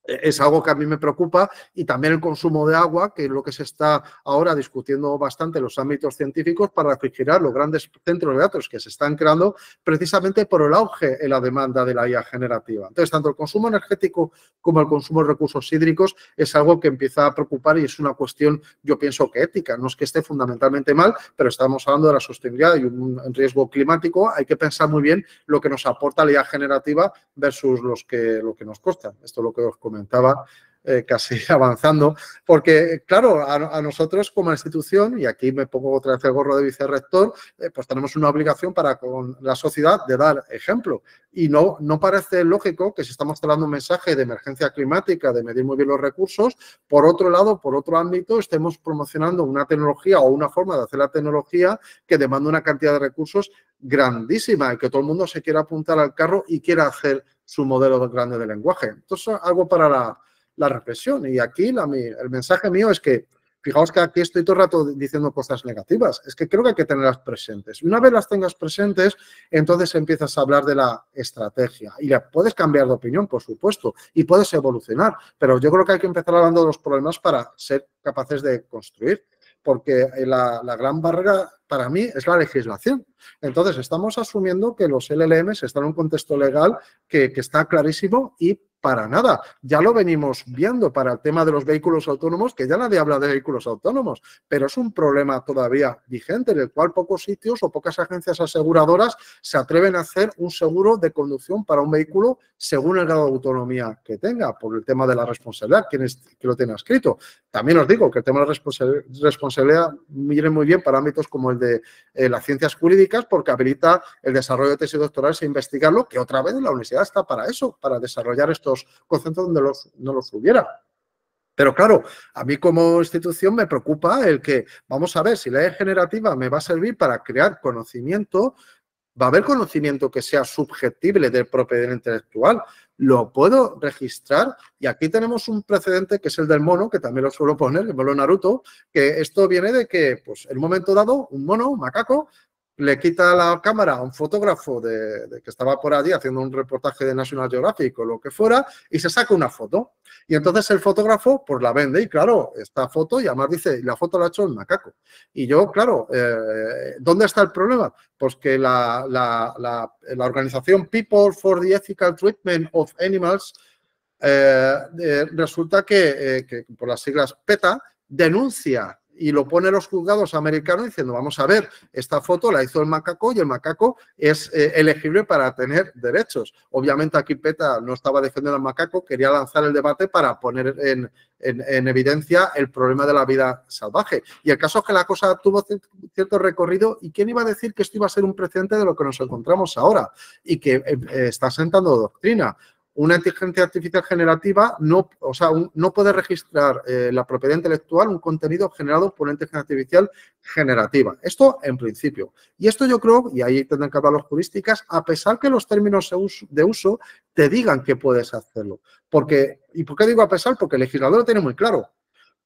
e-, es algo que a mí me preocupa y también el consumo de agua, que es lo que se está ahora discutiendo bastante en los ámbitos científicos para refrigerar los grandes centros de datos que se están creando precisamente por el auge en la demanda de la IA generativa. Entonces, tanto el consumo energético como el consumo de recursos hídricos es algo que empieza a preocupar y es una cuestión, yo pienso que ética, no es que esté fundamentalmente mal, pero estamos hablando de la sostenibilidad y un riesgo climático, hay que pensar muy bien lo que nos aporta la IA generativa versus los que, lo que nos cuesta. Esto es lo que os comentaba eh, casi avanzando, porque claro, a, nosotros como institución, y aquí me pongo otra vez el gorro de vicerrector, eh, pues tenemos una obligación para con la sociedad de dar ejemplo. Y no, no parece lógico que si estamos dando un mensaje de emergencia climática, de medir muy bien los recursos, por otro lado, por otro ámbito, estemos promocionando una tecnología o una forma de hacer la tecnología que demanda una cantidad de recursos grandísima y que todo el mundo se quiera apuntar al carro y quiera hacer su modelo grande de lenguaje. Entonces, algo para la, reflexión. Y aquí la, el mensaje mío es que, fijaos que aquí estoy todo el rato diciendo cosas negativas, es que creo que hay que tenerlas presentes. Una vez las tengas presentes, entonces empiezas a hablar de la estrategia. Y la, puedes cambiar de opinión, por supuesto, y puedes evolucionar, pero yo creo que hay que empezar hablando de los problemas para ser capaces de construir porque la, gran barrera para mí es la legislación. Entonces, estamos asumiendo que los LLMs están en un contexto legal que, que está clarísimo y para nada. Ya lo venimos viendo para el tema de los vehículos autónomos, que ya nadie habla de vehículos autónomos, pero es un problema todavía vigente en el cual pocos sitios o pocas agencias aseguradoras se atreven a hacer un seguro de conducción para un vehículo según el grado de autonomía que tenga, por el tema de la responsabilidad, quienes este, que lo tiene escrito. También os digo que el tema de la responsabilidad mire muy bien para ámbitos como el de eh, las ciencias jurídicas, porque habilita el desarrollo de tesis doctorales e investigarlo, que otra vez la universidad está para eso, para desarrollar estos conceptos donde los, no los hubiera. Pero claro, a mí como institución me preocupa el que, vamos a ver, si la e generativa me va a servir para crear conocimiento, va a haber conocimiento que sea subjetible del propiedad intelectual. Lo puedo registrar y aquí tenemos un precedente que es el del mono, que también lo suelo poner, el mono Naruto, que esto viene de que pues, en momento dado un mono, un macaco, le quita la cámara a un fotógrafo de, que estaba por allí haciendo un reportaje de National Geographic o lo que fuera y se saca una foto. Y entonces el fotógrafo pues la vende y claro, esta foto y además dice, la foto la ha hecho el macaco. Y yo, claro, eh, ¿dónde está el problema? Pues que la, organización People for the Ethical Treatment of Animals eh, eh, resulta que, que por las siglas PETA denuncia y lo pone los juzgados americanos diciendo, vamos a ver, esta foto la hizo el macaco y el macaco es eh, elegible para tener derechos. Obviamente aquí PETA no estaba defendiendo al macaco, quería lanzar el debate para poner en, evidencia el problema de la vida salvaje. Y el caso es que la cosa tuvo cierto recorrido y quién iba a decir que esto iba a ser un precedente de lo que nos encontramos ahora y que eh, eh, está sentando doctrina una inteligencia artificial generativa no, o sea, no puede registrar eh, la propiedad intelectual, un contenido generado por una inteligencia artificial generativa. Esto en principio. Y esto yo creo, y ahí tendrán que hablar los jurísticas, a pesar que los términos de uso te digan que puedes hacerlo. Porque, ¿Y por qué digo a pesar? Porque el legislador lo tiene muy claro.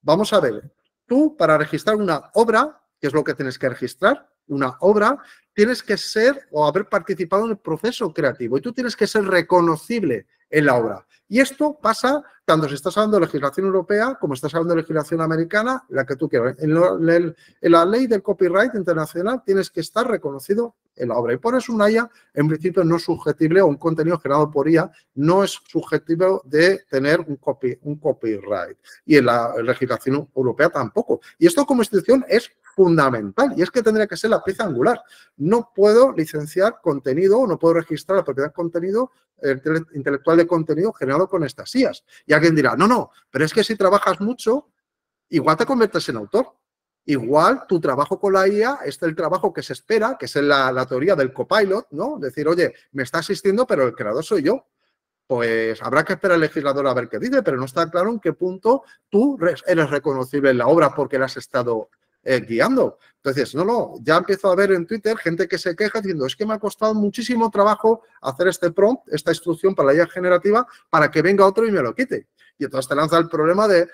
Vamos a ver, tú para registrar una obra, que es lo que tienes que registrar, una obra, tienes que ser o haber participado en el proceso creativo y tú tienes que ser reconocible en la obra. Y esto pasa tanto si estás hablando de legislación europea como estás hablando de legislación americana, la que tú quieras. En, la ley del copyright internacional tienes que estar reconocido en la obra. Y eso una IA, en principio no es subjetible o un contenido generado por IA no es subjetivo de tener un, copy, un copyright. Y en la legislación europea tampoco. Y esto como institución es fundamental y es que tendría que ser la pieza angular. No puedo licenciar contenido o no puedo registrar la propiedad contenido intelectual de contenido generado con estas IAS. Y alguien dirá, no, no, pero es que si trabajas mucho, igual te conviertes en autor. Igual tu trabajo con la IA es el trabajo que se espera, que es la, la teoría del copilot, ¿no? Decir, oye, me está asistiendo, pero el creador soy yo pues habrá que esperar al legislador a ver qué dice, pero no está claro en qué punto tú eres reconocible en la obra porque la has estado eh, guiando. Entonces, no, no, ya empiezo a ver en Twitter gente que se queja diciendo, es que me ha costado muchísimo trabajo hacer este prompt, esta instrucción para la IA generativa, para que venga otro y me lo quite. Y entonces te lanza el problema del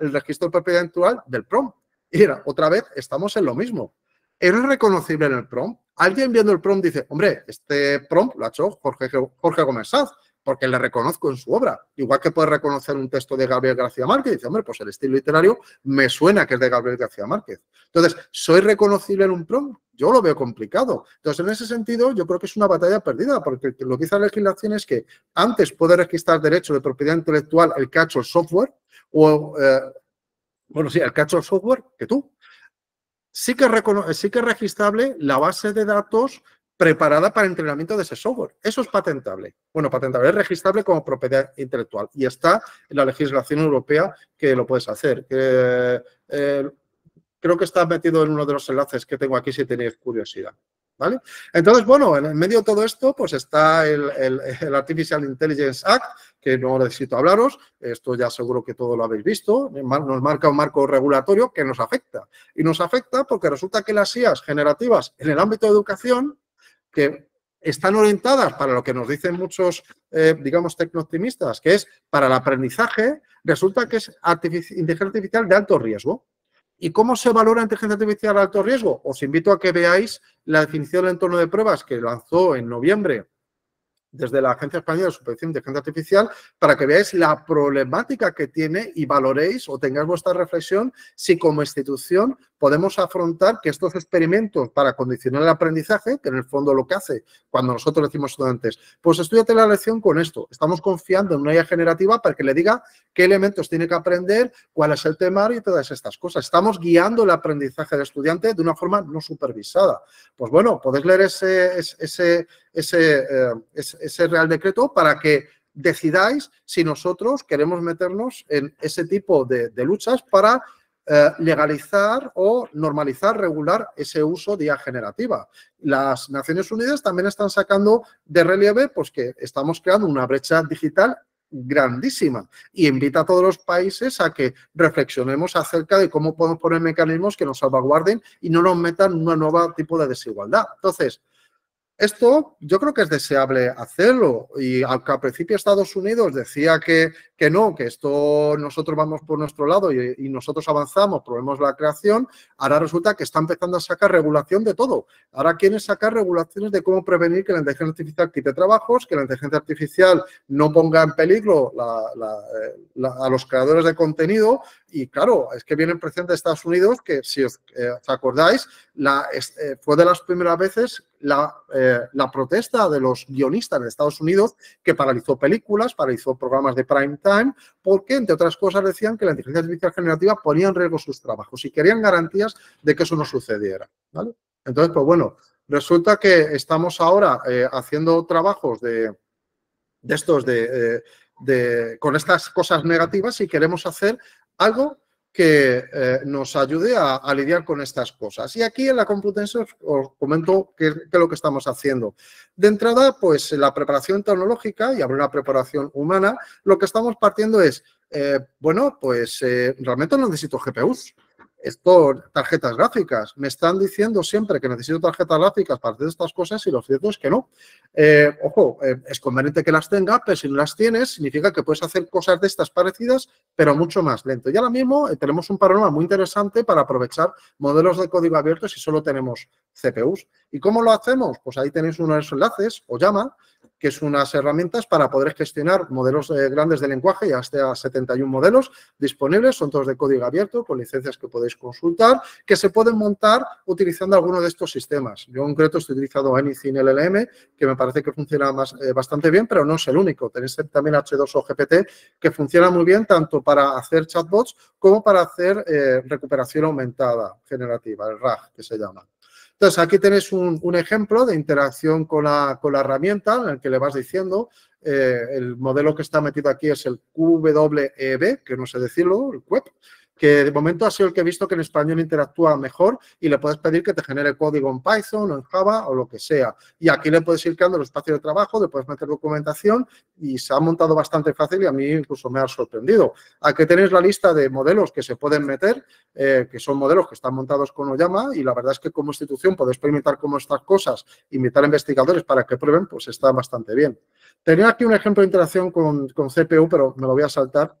el registro de propiedad intelectual del prompt. Y era, otra vez, estamos en lo mismo. ¿Eres reconocible en el prompt? Alguien viendo el prompt dice, hombre, este prompt lo ha hecho Jorge, Jorge Gómez Saz, porque le reconozco en su obra. Igual que puede reconocer un texto de Gabriel García Márquez y hombre, pues el estilo literario me suena que es de Gabriel García Márquez. Entonces, ¿soy reconocible en un prom? Yo lo veo complicado. Entonces, en ese sentido, yo creo que es una batalla perdida, porque lo que dice la legislación es que antes puede registrar derecho de propiedad intelectual el cacho el software, o, eh, bueno, sí, el cacho software que tú. Sí que, sí que es registrable la base de datos preparada para entrenamiento de ese software. Eso es patentable. Bueno, patentable es registrable como propiedad intelectual y está en la legislación europea que lo puedes hacer. Eh, creo que está metido en uno de los enlaces que tengo aquí si tenéis curiosidad. ¿Vale? Entonces, bueno, en medio de todo esto, pues está el, Artificial Intelligence Act, que no necesito hablaros, esto ya seguro que todo lo habéis visto, nos marca un marco regulatorio que nos afecta. Y nos afecta porque resulta que las IAS generativas en el ámbito de educación que están orientadas para lo que nos dicen muchos, eh, digamos, tecno-optimistas, que es para el aprendizaje, resulta que es inteligencia artificial de alto riesgo. ¿Y cómo se valora inteligencia artificial de alto riesgo? Os invito a que veáis la definición del entorno de pruebas que lanzó en noviembre desde la Agencia Española de Supervisión de e Inteligencia Artificial para que veáis la problemática que tiene y valoréis o tengáis vuestra reflexión si como institución podemos afrontar que estos experimentos para condicionar el aprendizaje, que en el fondo lo que hace cuando nosotros decimos estudiantes, pues estudiate la lección con esto. Estamos confiando en una IA generativa para que le diga qué elementos tiene que aprender, cuál es el temario y todas estas cosas. Estamos guiando el aprendizaje del estudiante de una forma no supervisada. Pues bueno, podéis leer ese ese, eh, ese Real Decreto para que decidáis si nosotros queremos meternos en ese tipo de, luchas para eh, legalizar o normalizar, regular ese uso de IA generativa. Las Naciones Unidas también están sacando de relieve pues, que estamos creando una brecha digital grandísima y invita a todos los países a que reflexionemos acerca de cómo podemos poner mecanismos que nos salvaguarden y no nos metan en un nuevo tipo de desigualdad. Entonces, esto yo creo que es deseable hacerlo y aunque al principio Estados Unidos decía que, que no, que esto nosotros vamos por nuestro lado y, nosotros avanzamos, probemos la creación, ahora resulta que está empezando a sacar regulación de todo. Ahora quieren sacar regulaciones de cómo prevenir que la inteligencia artificial quite trabajos, que la inteligencia artificial no ponga en peligro eh, a los creadores de contenido y claro, es que viene el presidente de Estados Unidos que si os, eh, acordáis, la, eh, fue de las primeras veces eh, la, protesta de los guionistas de Estados Unidos que paralizó películas, paralizó programas de prime time, porque, entre otras cosas, decían que la inteligencia artificial generativa ponía en riesgo sus trabajos y querían garantías de que eso no sucediera. Entonces, pues bueno, resulta que estamos ahora eh, haciendo trabajos de, de estos de, eh, de, con estas cosas negativas y queremos hacer algo que eh, nos ayude a, lidiar con estas cosas. Y aquí en la computación os, comento qué es lo que estamos haciendo. De entrada, pues la preparación tecnológica y habrá una preparación humana, lo que estamos partiendo es, eh, bueno, pues eh, realmente no necesito GPUs por tarjetas gráficas. Me están diciendo siempre que necesito tarjetas gráficas para hacer estas cosas y lo cierto es que no. Eh, ojo, eh, es conveniente que las tenga, pero si no las tienes, significa que puedes hacer cosas de estas parecidas, pero mucho más lento. Y ahora mismo eh, tenemos un panorama muy interesante para aprovechar modelos de código abierto si solo tenemos CPUs. ¿Y cómo lo hacemos? Pues ahí tenéis unos enlaces o llama que es unas herramientas para poder gestionar modelos eh, grandes de lenguaje, ya hasta 71 modelos disponibles, son todos de código abierto, con licencias que podéis consultar, que se pueden montar utilizando alguno de estos sistemas. Yo en concreto estoy utilizando Anything LLM, que me parece que funciona eh, bastante bien, pero no es el único. Tenéis también H2 o GPT, que funciona muy bien tanto para hacer chatbots como para hacer eh, recuperación aumentada generativa, el RAG, que se llama. Entonces, aquí tenéis un, ejemplo de interacción con la, herramienta en el que le vas diciendo, eh, el modelo que está metido aquí es el QWEB, que no sé decirlo, el web, que de momento ha sido el que he visto que en español interactúa mejor y le puedes pedir que te genere código en Python o en Java o lo que sea. Y aquí le puedes ir creando el espacio de trabajo, le puedes meter documentación y se ha montado bastante fácil y a mí incluso me ha sorprendido. Aquí tenéis la lista de modelos que se pueden meter, eh, que son modelos que están montados con Oyama y la verdad es que como institución podéis experimentar cómo estas cosas, invitar a investigadores para que prueben, pues está bastante bien. Tenía aquí un ejemplo de interacción con, con CPU, pero me lo voy a saltar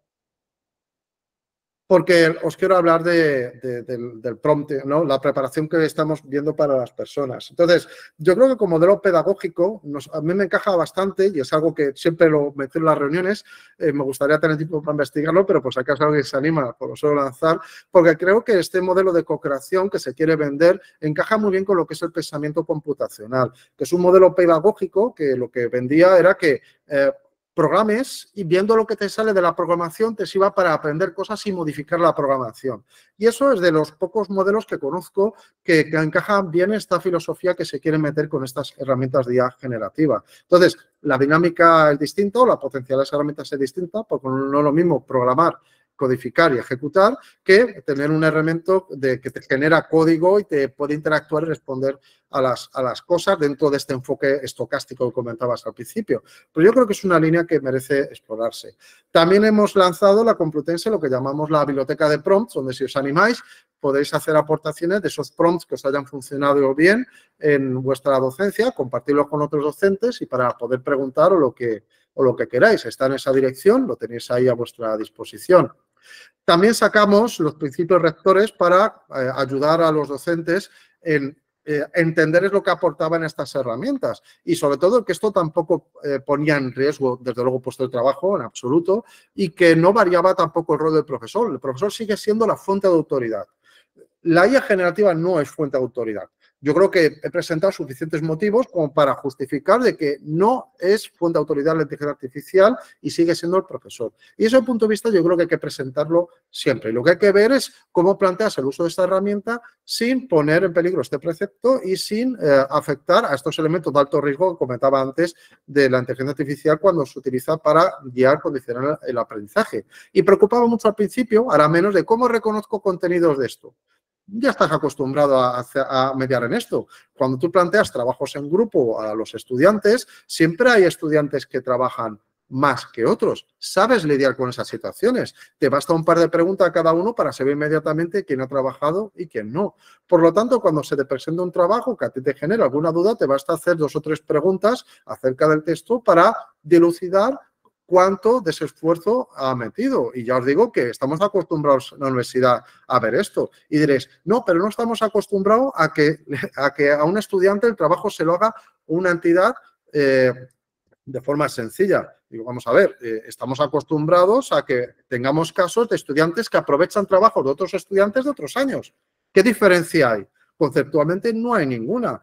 porque os quiero hablar de, del, prompt, ¿no? la preparación que estamos viendo para las personas. Entonces, yo creo que como modelo pedagógico, a mí me encaja bastante y es algo que siempre lo meto en las reuniones, eh, me gustaría tener tiempo para investigarlo, pero pues acaso alguien se anima, por lo suelo lanzar, porque creo que este modelo de co-creación que se quiere vender encaja muy bien con lo que es el pensamiento computacional, que es un modelo pedagógico que lo que vendía era que... Eh, programes y viendo lo que te sale de la programación te sirva para aprender cosas y modificar la programación. Y eso es de los pocos modelos que conozco que, encajan bien esta filosofía que se quiere meter con estas herramientas de IA generativa. Entonces, la dinámica es distinta, la potencial de esas herramientas es distinta, porque no es lo mismo programar codificar y ejecutar que tener un elemento de, que te genera código y te puede interactuar y responder a las, cosas dentro de este enfoque estocástico que comentabas al principio. Pero yo creo que es una línea que merece explorarse. También hemos lanzado la Complutense lo que llamamos la biblioteca de prompts, donde si os animáis podéis hacer aportaciones de esos prompts que os hayan funcionado bien en vuestra docencia, compartirlos con otros docentes y para poder preguntar o lo que, o lo que queráis. Está en esa dirección, lo tenéis ahí a vuestra disposición. También sacamos los principios rectores para eh, ayudar a los docentes en eh, entender lo que aportaban estas herramientas y sobre todo que esto tampoco eh, ponía en riesgo, desde luego, puesto de trabajo en absoluto y que no variaba tampoco el rol del profesor. El profesor sigue siendo la fuente de autoridad. La IA generativa no es fuente de autoridad yo creo que he presentado suficientes motivos como para justificar de que no es fuente de autoridad la inteligencia artificial y sigue siendo el profesor. Y ese punto de vista yo creo que hay que presentarlo siempre. Y lo que hay que ver es cómo planteas el uso de esta herramienta sin poner en peligro este precepto y sin eh, afectar a estos elementos de alto riesgo que comentaba antes de la inteligencia artificial cuando se utiliza para guiar, condicionar el aprendizaje. Y preocupaba mucho al principio, ahora menos, de cómo reconozco contenidos de esto ya estás acostumbrado a, a, mediar en esto. Cuando tú planteas trabajos en grupo a los estudiantes, siempre hay estudiantes que trabajan más que otros. Sabes lidiar con esas situaciones. Te basta un par de preguntas a cada uno para saber inmediatamente quién ha trabajado y quién no. Por lo tanto, cuando se te presenta un trabajo que a ti te genera alguna duda, te basta hacer dos o tres preguntas acerca del texto para dilucidar cuánto de ese esfuerzo ha metido. Y ya os digo que estamos acostumbrados en la universidad a ver esto. Y diréis, no, pero no estamos acostumbrados a que a, que a un estudiante el trabajo se lo haga una entidad eh, de forma sencilla. Digo, vamos a ver, eh, estamos acostumbrados a que tengamos casos de estudiantes que aprovechan trabajo de otros estudiantes de otros años. ¿Qué diferencia hay? conceptualmente no hay ninguna.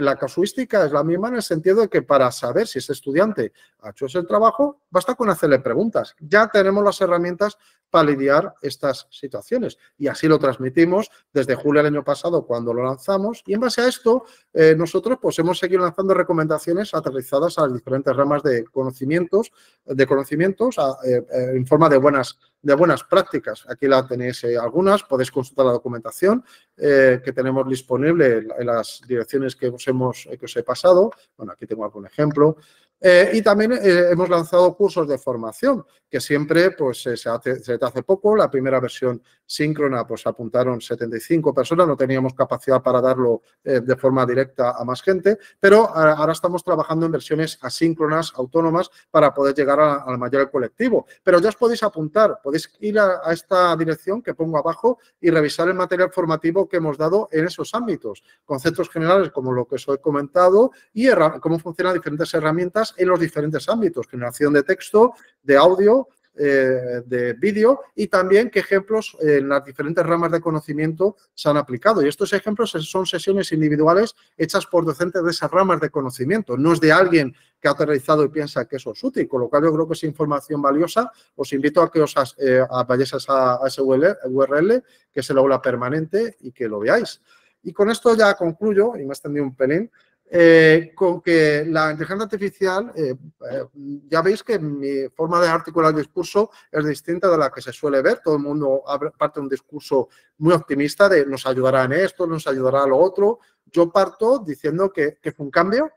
La casuística es la misma en el sentido de que para saber si ese estudiante ha hecho ese trabajo, basta con hacerle preguntas. Ya tenemos las herramientas para lidiar estas situaciones. Y así lo transmitimos desde julio del año pasado cuando lo lanzamos. Y en base a esto, eh, nosotros pues, hemos seguido lanzando recomendaciones aterrizadas a las diferentes ramas de conocimientos, de conocimientos eh, eh, en forma de buenas de buenas prácticas. Aquí la tenéis eh, algunas, podéis consultar la documentación eh, que tenemos disponible en, en las direcciones que os, hemos, eh, que os he pasado. Bueno, aquí tengo algún ejemplo. Eh, y también eh, hemos lanzado cursos de formación, que siempre pues, eh, se, hace, hace poco. La primera versión síncrona pues, apuntaron 75 personas, no teníamos capacidad para darlo de forma directa a más gente, pero ahora estamos trabajando en versiones asíncronas, autónomas, para poder llegar al mayor colectivo. Pero ya os podéis apuntar, podéis ir a esta dirección que pongo abajo y revisar el material formativo que hemos dado en esos ámbitos. Conceptos generales como lo que os he comentado y cómo funcionan diferentes herramientas en los diferentes ámbitos, generación de texto, de audio, eh, de vídeo y también qué ejemplos eh, en las diferentes ramas de conocimiento se han aplicado. Y estos ejemplos son sesiones individuales hechas por docentes de esas ramas de conocimiento. No es de alguien que ha aterrizado y piensa que eso es útil, con lo cual yo creo que es información valiosa. Os invito a que os eh, vayáis a, ese URL, que es el aula permanente, y que lo veáis. Y con esto ya concluyo, y me he extendido un pelín, eh, con que la inteligencia artificial, eh, eh, ya veis que mi forma de articular el discurso es distinta de la que se suele ver. Todo el mundo parte de un discurso muy optimista de nos ayudará en esto, nos ayudará a lo otro. Yo parto diciendo que, que fue un cambio,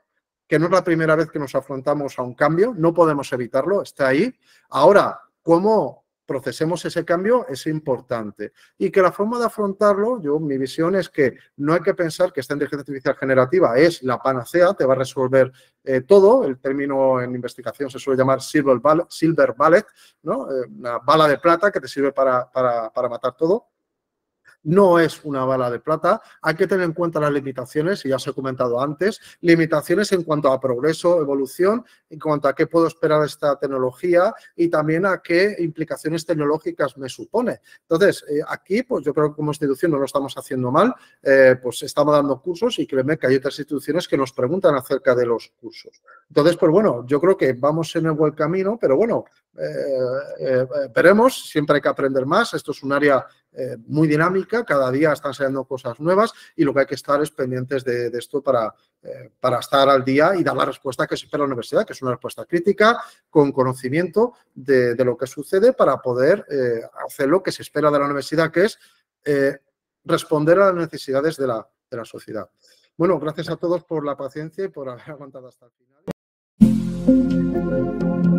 que no es la primera vez que nos afrontamos a un cambio, no podemos evitarlo, está ahí. Ahora, ¿cómo procesemos ese cambio es importante. Y que la forma de afrontarlo, yo mi visión es que no hay que pensar que esta inteligencia artificial generativa es la panacea, te va a resolver eh, todo. El término en investigación se suele llamar silver, bullet, silver ¿no? Eh, una bala de plata que te sirve para, para, para matar todo no es una bala de plata. Hay que tener en cuenta las limitaciones, y ya os he comentado antes, limitaciones en cuanto a progreso, evolución, en cuanto a qué puedo esperar esta tecnología y también a qué implicaciones tecnológicas me supone. Entonces, eh, aquí, pues yo creo que como institución no lo estamos haciendo mal, eh, pues estamos dando cursos y créeme que hay otras instituciones que nos preguntan acerca de los cursos. Entonces, pues bueno, yo creo que vamos en el buen camino, pero bueno, eh, veremos, siempre hay que aprender más, esto es un área eh, muy dinámica, cada día están saliendo cosas nuevas y lo que hay que estar es pendientes de, esto para, eh, para estar al día y dar la respuesta que se espera la universidad, que es una respuesta crítica, con conocimiento de, de lo que sucede para poder eh, hacer lo que se espera de la universidad, que es responder a las necesidades de la, de la sociedad. Bueno, gracias a todos por la paciencia y por haber aguantado hasta el final.